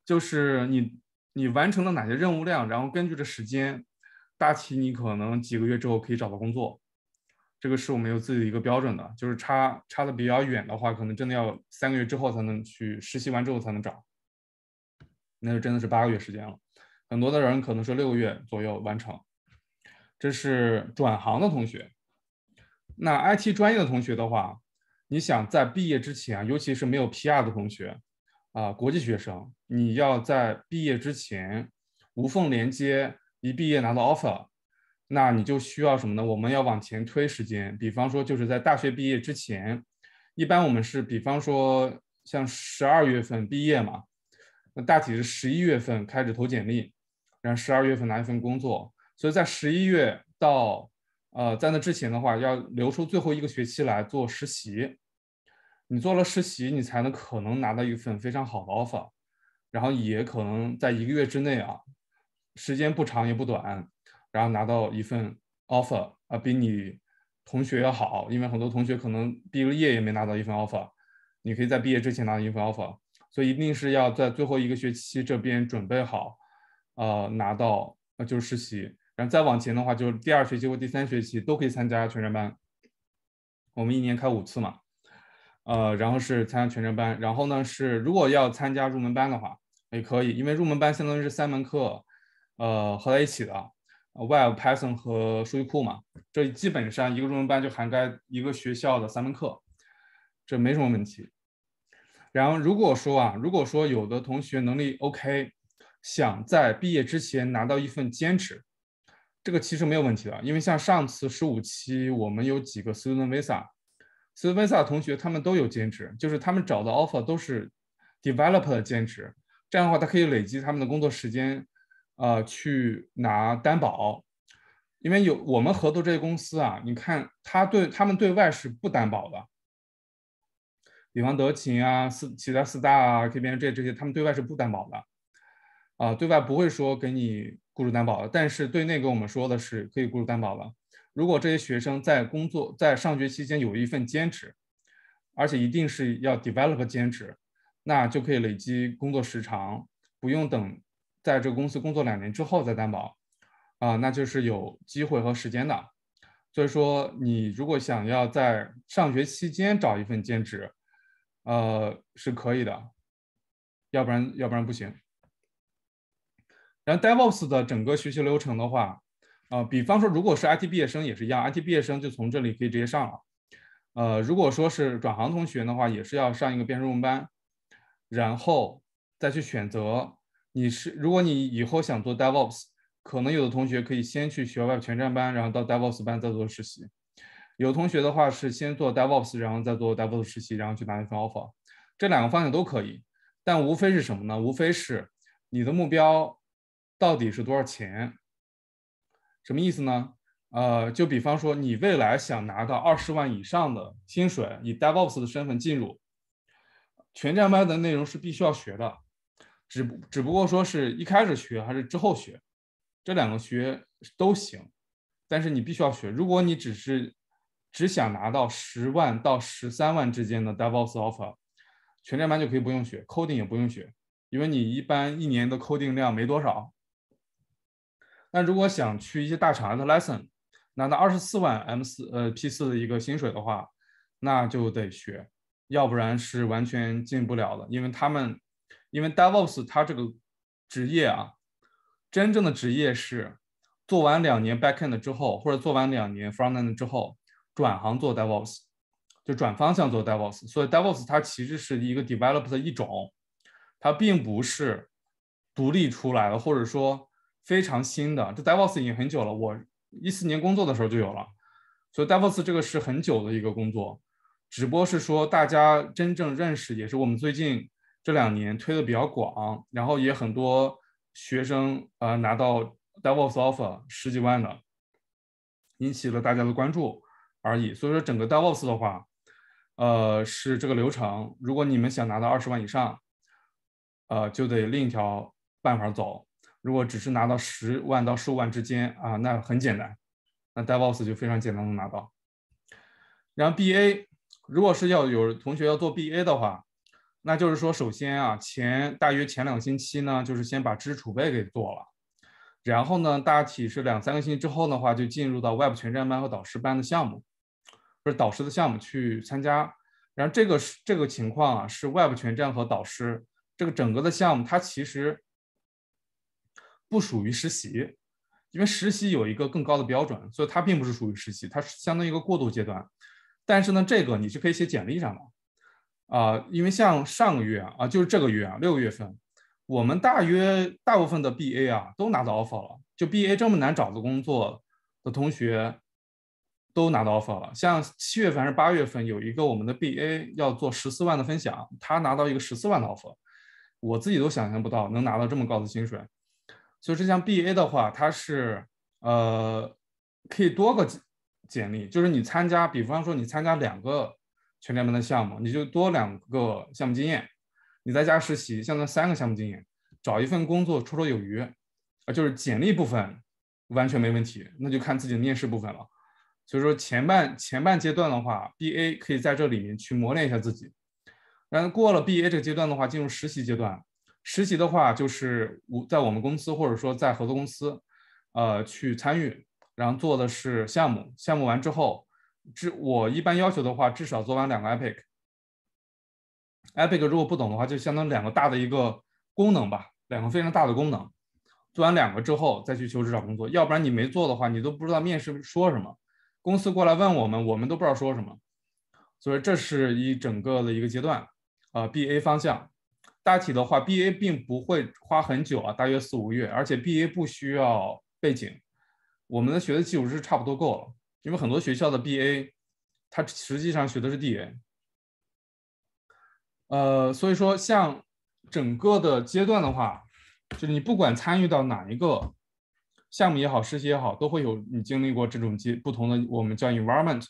就是你你完成了哪些任务量，然后根据这时间，大体你可能几个月之后可以找到工作。这个是我们有自己的一个标准的，就是差差的比较远的话，可能真的要三个月之后才能去实习完之后才能找，那就真的是八个月时间了。很多的人可能是六个月左右完成。这是转行的同学，那 IT 专业的同学的话，你想在毕业之前，尤其是没有 PR 的同学啊，国际学生，你要在毕业之前无缝连接，一毕业拿到 offer。那你就需要什么呢？我们要往前推时间，比方说就是在大学毕业之前，一般我们是比方说像十二月份毕业嘛，那大体是十一月份开始投简历，然后十二月份拿一份工作，所以在十一月到呃在那之前的话，要留出最后一个学期来做实习，你做了实习，你才能可能拿到一份非常好的 offer，然后也可能在一个月之内啊，时间不长也不短。然后拿到一份 offer 啊，比你同学要好，因为很多同学可能毕了业也没拿到一份 offer，你可以在毕业之前拿到一份 offer，所以一定是要在最后一个学期这边准备好，呃，拿到呃就是实习，然后再往前的话，就是第二学期或第三学期都可以参加全程班，我们一年开五次嘛，呃，然后是参加全程班，然后呢是如果要参加入门班的话也可以，因为入门班相当于是三门课，呃，合在一起的。Web Python 和数据库嘛，这基本上一个中文班就涵盖一个学校的三门课，这没什么问题。然后如果说啊，如果说有的同学能力 OK，想在毕业之前拿到一份兼职，这个其实没有问题的，因为像上次十五期我们有几个 Student Visa，s n t Visa 同学他们都有兼职，就是他们找的 offer 都是 developer 的兼职，这样的话他可以累积他们的工作时间。呃，去拿担保，因为有我们合作这些公司啊，你看，他对他们对外是不担保的，比方德勤啊、四其他四大啊、k B N g 这些，他们对外是不担保的，啊，对外不会说给你雇主担保的，但是对内跟我们说的是可以雇主担保的。如果这些学生在工作在上学期间有一份兼职，而且一定是要 develop 兼职，那就可以累积工作时长，不用等。在这个公司工作两年之后再担保，啊，那就是有机会和时间的。所以说，你如果想要在上学期间找一份兼职，呃，是可以的，要不然要不然不行。然后 DevOps 的整个学习流程的话，呃，比方说如果是 IT 毕业生也是一样，IT 毕业生就从这里可以直接上了，呃，如果说是转行同学的话，也是要上一个编程班，然后再去选择。你是如果你以后想做 DevOps，可能有的同学可以先去学 Web 全站班，然后到 DevOps 班再做实习。有同学的话是先做 DevOps，然后再做 DevOps 实习，然后去拿一份 offer。这两个方向都可以，但无非是什么呢？无非是你的目标到底是多少钱？什么意思呢？呃，就比方说你未来想拿到二十万以上的薪水，以 DevOps 的身份进入全站班的内容是必须要学的。只只不过说是一开始学还是之后学，这两个学都行，但是你必须要学。如果你只是只想拿到十万到十三万之间的 double offer，全站班就可以不用学，coding 也不用学，因为你一般一年的 coding 量没多少。那如果想去一些大厂的 lesson 拿到二十四万 M 四呃 P 四的一个薪水的话，那就得学，要不然是完全进不了的，因为他们。因为 DevOps 它这个职业啊，真正的职业是做完两年 Backend 之后，或者做完两年 Frontend 之后，转行做 DevOps，就转方向做 DevOps。所以 DevOps 它其实是一个 d e v e l o p 的一种，它并不是独立出来的，或者说非常新的。这 DevOps 已经很久了，我一四年工作的时候就有了。所以 DevOps 这个是很久的一个工作，只不过是说大家真正认识，也是我们最近。这两年推的比较广，然后也很多学生啊拿到 d o v o p e s o f f e r 十几万的，引起了大家的关注而已。所以说整个 d o e v o p s 的话，呃是这个流程。如果你们想拿到二十万以上，呃就得另一条办法走。如果只是拿到十万到十五万之间啊，那很简单，那 d o e v o p s 就非常简单能拿到。然后 BA，如果是要有同学要做 BA 的话。那就是说，首先啊，前大约前两个星期呢，就是先把知识储备给做了，然后呢，大体是两三个星期之后的话，就进入到 Web 全站班和导师班的项目，不是导师的项目去参加。然后这个是这个情况啊，是 Web 全站和导师这个整个的项目，它其实不属于实习，因为实习有一个更高的标准，所以它并不是属于实习，它是相当于一个过渡阶段。但是呢，这个你是可以写简历上的。啊，因为像上个月啊，啊就是这个月啊，六月份，我们大约大部分的 BA 啊都拿到 offer 了。就 BA 这么难找的工作的同学都拿到 offer 了。像七月份还是八月份，有一个我们的 BA 要做十四万的分享，他拿到一个十四万的 offer，我自己都想象不到能拿到这么高的薪水。所以，这项 BA 的话，它是呃可以多个简历，就是你参加，比方说你参加两个。全联盟的项目，你就多两个项目经验。你在家实习，相当于三个项目经验，找一份工作绰绰有余。啊，就是简历部分完全没问题，那就看自己的面试部分了。所以说前半前半阶段的话，BA 可以在这里面去磨练一下自己。然后过了 BA 这个阶段的话，进入实习阶段。实习的话就是我在我们公司或者说在合作公司，呃，去参与，然后做的是项目。项目完之后。至我一般要求的话，至少做完两个 epic，epic 如果不懂的话，就相当于两个大的一个功能吧，两个非常大的功能。做完两个之后再去求职找工作，要不然你没做的话，你都不知道面试说什么。公司过来问我们，我们都不知道说什么。所以这是一整个的一个阶段啊。B A 方向，大体的话，B A 并不会花很久啊，大约四五个月，而且 B A 不需要背景，我们的学的基础是差不多够了。因为很多学校的 BA，他实际上学的是 DA，呃，所以说像整个的阶段的话，就是你不管参与到哪一个项目也好，实习也好，都会有你经历过这种阶不同的，我们叫 environment。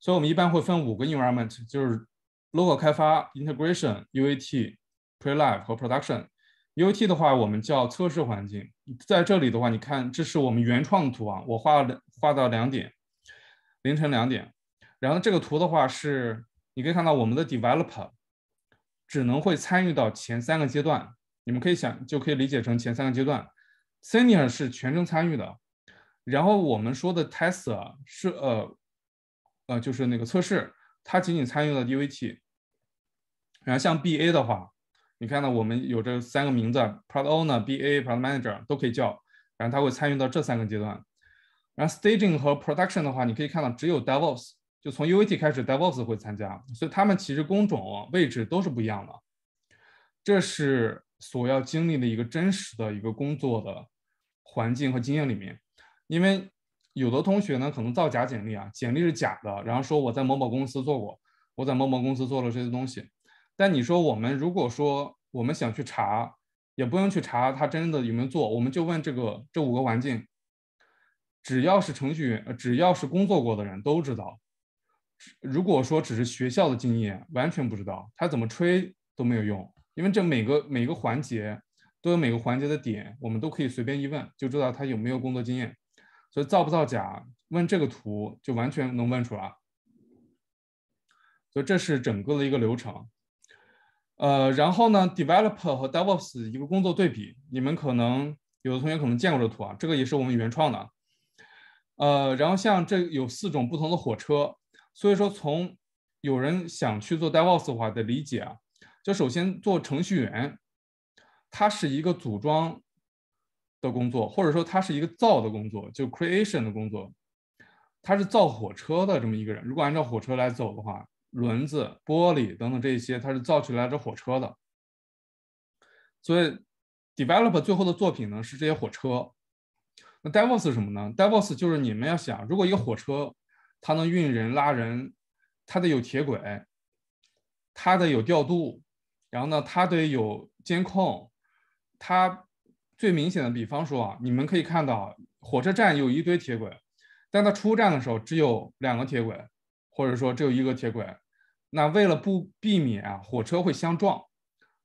所以我们一般会分五个 environment，就是 local 开发、integration、UAT、pre-live 和 production。UAT 的话，我们叫测试环境，在这里的话，你看，这是我们原创图啊，我画了挂到两点，凌晨两点。然后这个图的话是，你可以看到我们的 developer 只能会参与到前三个阶段，你们可以想就可以理解成前三个阶段。senior 是全程参与的，然后我们说的 tester 是呃呃就是那个测试，他仅仅参与了 DVT。然后像 BA 的话，你看到我们有这三个名字：product owner、BA、product manager 都可以叫，然后他会参与到这三个阶段。然后 staging 和 production 的话，你可以看到只有 devs，o 就从 uat 开始，devs o 会参加，所以他们其实工种位置都是不一样的。这是所要经历的一个真实的一个工作的环境和经验里面。因为有的同学呢可能造假简历啊，简历是假的，然后说我在某某公司做过，我在某某公司做了这些东西。但你说我们如果说我们想去查，也不用去查他真的有没有做，我们就问这个这五个环境。只要是程序员，只要是工作过的人都知道。如果说只是学校的经验，完全不知道，他怎么吹都没有用，因为这每个每个环节都有每个环节的点，我们都可以随便一问就知道他有没有工作经验。所以造不造假，问这个图就完全能问出来。所以这是整个的一个流程。呃，然后呢，developer 和 devops 一个工作对比，你们可能有的同学可能见过这图啊，这个也是我们原创的。呃，然后像这有四种不同的火车，所以说从有人想去做 DevOps 的话的理解啊，就首先做程序员，他是一个组装的工作，或者说他是一个造的工作，就 creation 的工作，他是造火车的这么一个人。如果按照火车来走的话，轮子、玻璃等等这些，他是造起来这火车的。所以，Developer 最后的作品呢是这些火车。那 d i v o r s 是什么呢 d i v o r s 就是你们要想，如果一个火车它能运人拉人，它得有铁轨，它得有调度，然后呢，它得有监控。它最明显的，比方说啊，你们可以看到火车站有一堆铁轨，但它出站的时候只有两个铁轨，或者说只有一个铁轨。那为了不避免啊火车会相撞，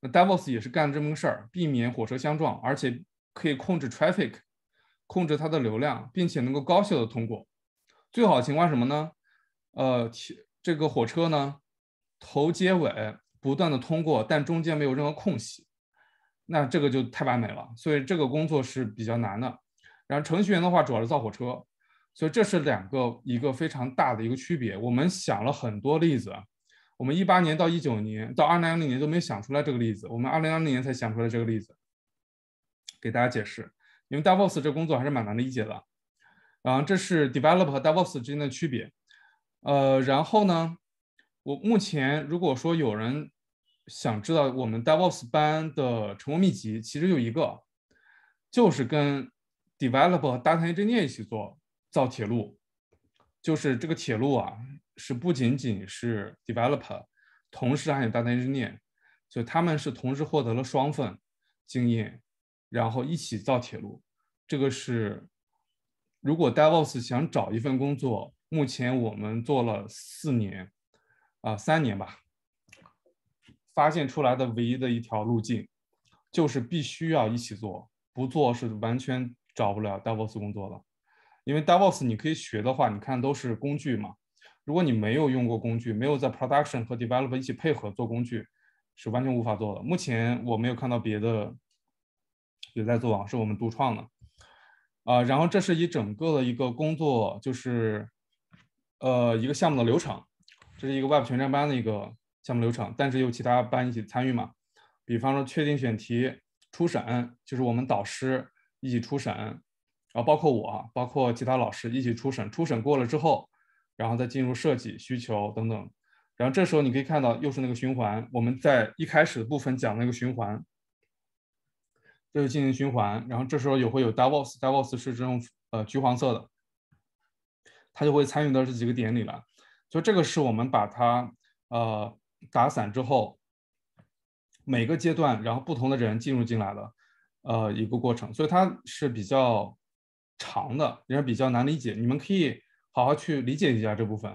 那 d i v o r s 也是干这么个事儿，避免火车相撞，而且可以控制 traffic。控制它的流量，并且能够高效的通过。最好的情况什么呢？呃，这个火车呢，头接尾不断的通过，但中间没有任何空隙，那这个就太完美了。所以这个工作是比较难的。然后程序员的话主要是造火车，所以这是两个一个非常大的一个区别。我们想了很多例子，我们一八年到一九年到二零二零年都没想出来这个例子，我们二零二零年才想出来这个例子，给大家解释。因为 d a v o s s 这工作还是蛮难理解的，然后这是 develop 和 d a v o s s 之间的区别，呃，然后呢，我目前如果说有人想知道我们 d a v o s s 班的成功秘籍，其实就一个，就是跟 develop 和 Data Engineer 一起做造铁路，就是这个铁路啊，是不仅仅是 develop，同时还有 Data e n g 大 n e 念，所以他们是同时获得了双份经验。然后一起造铁路，这个是如果 DevOps 想找一份工作，目前我们做了四年，啊三年吧，发现出来的唯一的一条路径，就是必须要一起做，不做是完全找不了 DevOps 工作的，因为 DevOps 你可以学的话，你看都是工具嘛，如果你没有用过工具，没有在 Production 和 Developer 一起配合做工具，是完全无法做的。目前我没有看到别的。也在做网是我们独创的，啊，然后这是一整个的一个工作，就是，呃，一个项目的流程，这是一个外部全站班的一个项目流程，但是有其他班一起参与嘛，比方说确定选题、初审，就是我们导师一起初审，然后包括我，包括其他老师一起初审，初审过了之后，然后再进入设计需求等等，然后这时候你可以看到又是那个循环，我们在一开始的部分讲那个循环。就进行循环，然后这时候也会有 d a v o s d a v o s 是这种呃橘黄色的，他就会参与到这几个点里来，所以这个是我们把它呃打散之后，每个阶段，然后不同的人进入进来的呃一个过程，所以它是比较长的，也是比较难理解，你们可以好好去理解一下这部分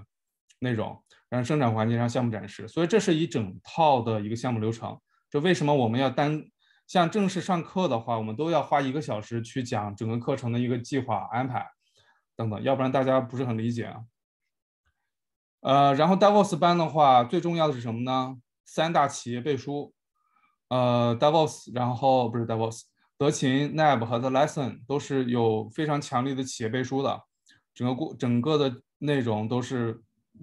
内容，然后生产环节上项目展示，所以这是一整套的一个项目流程，就为什么我们要单。像正式上课的话，我们都要花一个小时去讲整个课程的一个计划安排等等，要不然大家不是很理解啊。呃，然后 Davos 班的话，最重要的是什么呢？三大企业背书。呃，Davos，然后不是 Davos，德勤、NAB 和 The Lesson 都是有非常强力的企业背书的，整个过整个的内容都是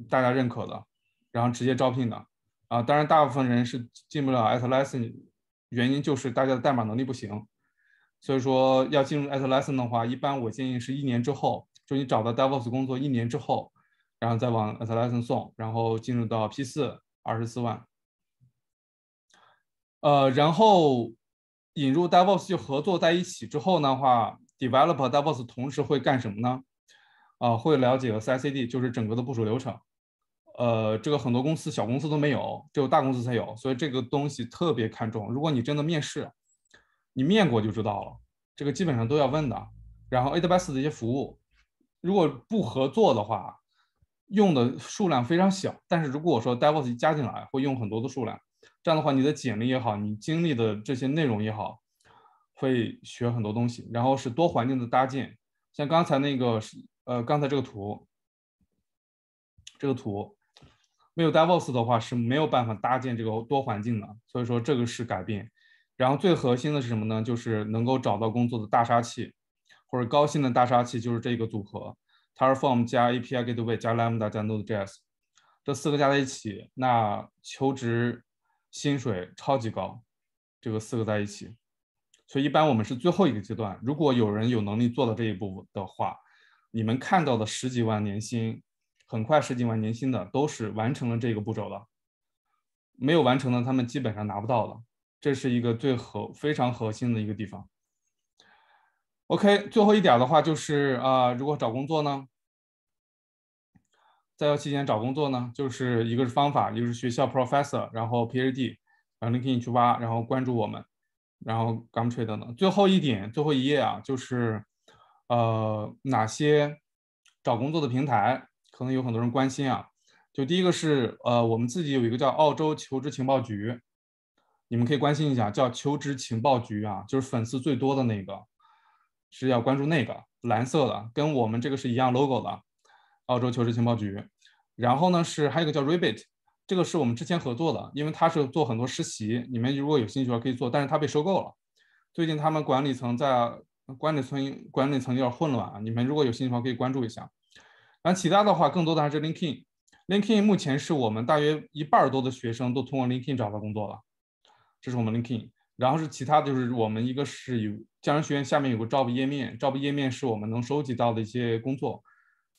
大家认可的，然后直接招聘的啊。当然，大部分人是进不了 At Lesson。原因就是大家的代码能力不行，所以说要进入 a t l a s s i n 的话，一般我建议是一年之后，就你找到 DevOps 工作一年之后，然后再往 a t l a s s i n 送，然后进入到 P 四，二十四万。呃，然后引入 DevOps 就合作在一起之后的话，Developer 和 DevOps 同时会干什么呢？啊，会了解 CICD，就是整个的部署流程。呃，这个很多公司小公司都没有，只有大公司才有，所以这个东西特别看重。如果你真的面试，你面过就知道了，这个基本上都要问的。然后 AWS 的一些服务，如果不合作的话，用的数量非常小；但是如果我说 d AWS 加进来，会用很多的数量。这样的话，你的简历也好，你经历的这些内容也好，会学很多东西。然后是多环境的搭建，像刚才那个呃，刚才这个图，这个图。没有 Davos 的话是没有办法搭建这个多环境的，所以说这个是改变。然后最核心的是什么呢？就是能够找到工作的大杀器，或者高薪的大杀器就是这个组合：，terraform 加 API Gateway 加 Lambda 加 Node.js，这四个加在一起，那求职薪水超级高。这个四个在一起，所以一般我们是最后一个阶段。如果有人有能力做到这一步的话，你们看到的十几万年薪。很快十几万年薪的都是完成了这个步骤了，没有完成的他们基本上拿不到了，这是一个最核非常核心的一个地方。OK，最后一点的话就是啊，如果找工作呢，在校期间找工作呢，就是一个是方法，一个是学校 Professor，然后 PhD，然后 LinkedIn 去挖，然后关注我们，然后 Gumtree 等等。最后一点，最后一页啊，就是呃，哪些找工作的平台？可能有很多人关心啊，就第一个是呃，我们自己有一个叫澳洲求职情报局，你们可以关心一下，叫求职情报局啊，就是粉丝最多的那个，是要关注那个蓝色的，跟我们这个是一样 logo 的澳洲求职情报局。然后呢是还有一个叫 r e b i t 这个是我们之前合作的，因为他是做很多实习，你们如果有兴趣的话可以做，但是他被收购了，最近他们管理层在管理层管理层有点混乱啊，你们如果有兴趣的话可以关注一下。然后其他的话，更多的还是 LinkedIn。LinkedIn 目前是我们大约一半多的学生都通过 LinkedIn 找到工作了。这是我们 LinkedIn。然后是其他，就是我们一个是有教仁学院下面有个 Job 页面，Job 页面是我们能收集到的一些工作。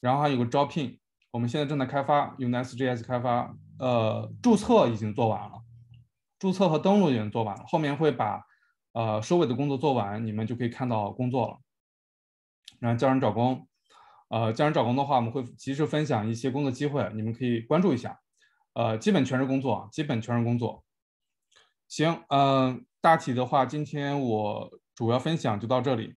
然后还有个招聘，我们现在正在开发用 SGS 开发。呃，注册已经做完了，注册和登录已经做完了，后面会把呃收尾的工作做完，你们就可以看到工作了。然后教人找工。呃，家人找工的话，我们会及时分享一些工作机会，你们可以关注一下。呃，基本全是工作，基本全是工作。行，嗯，大体的话，今天我主要分享就到这里。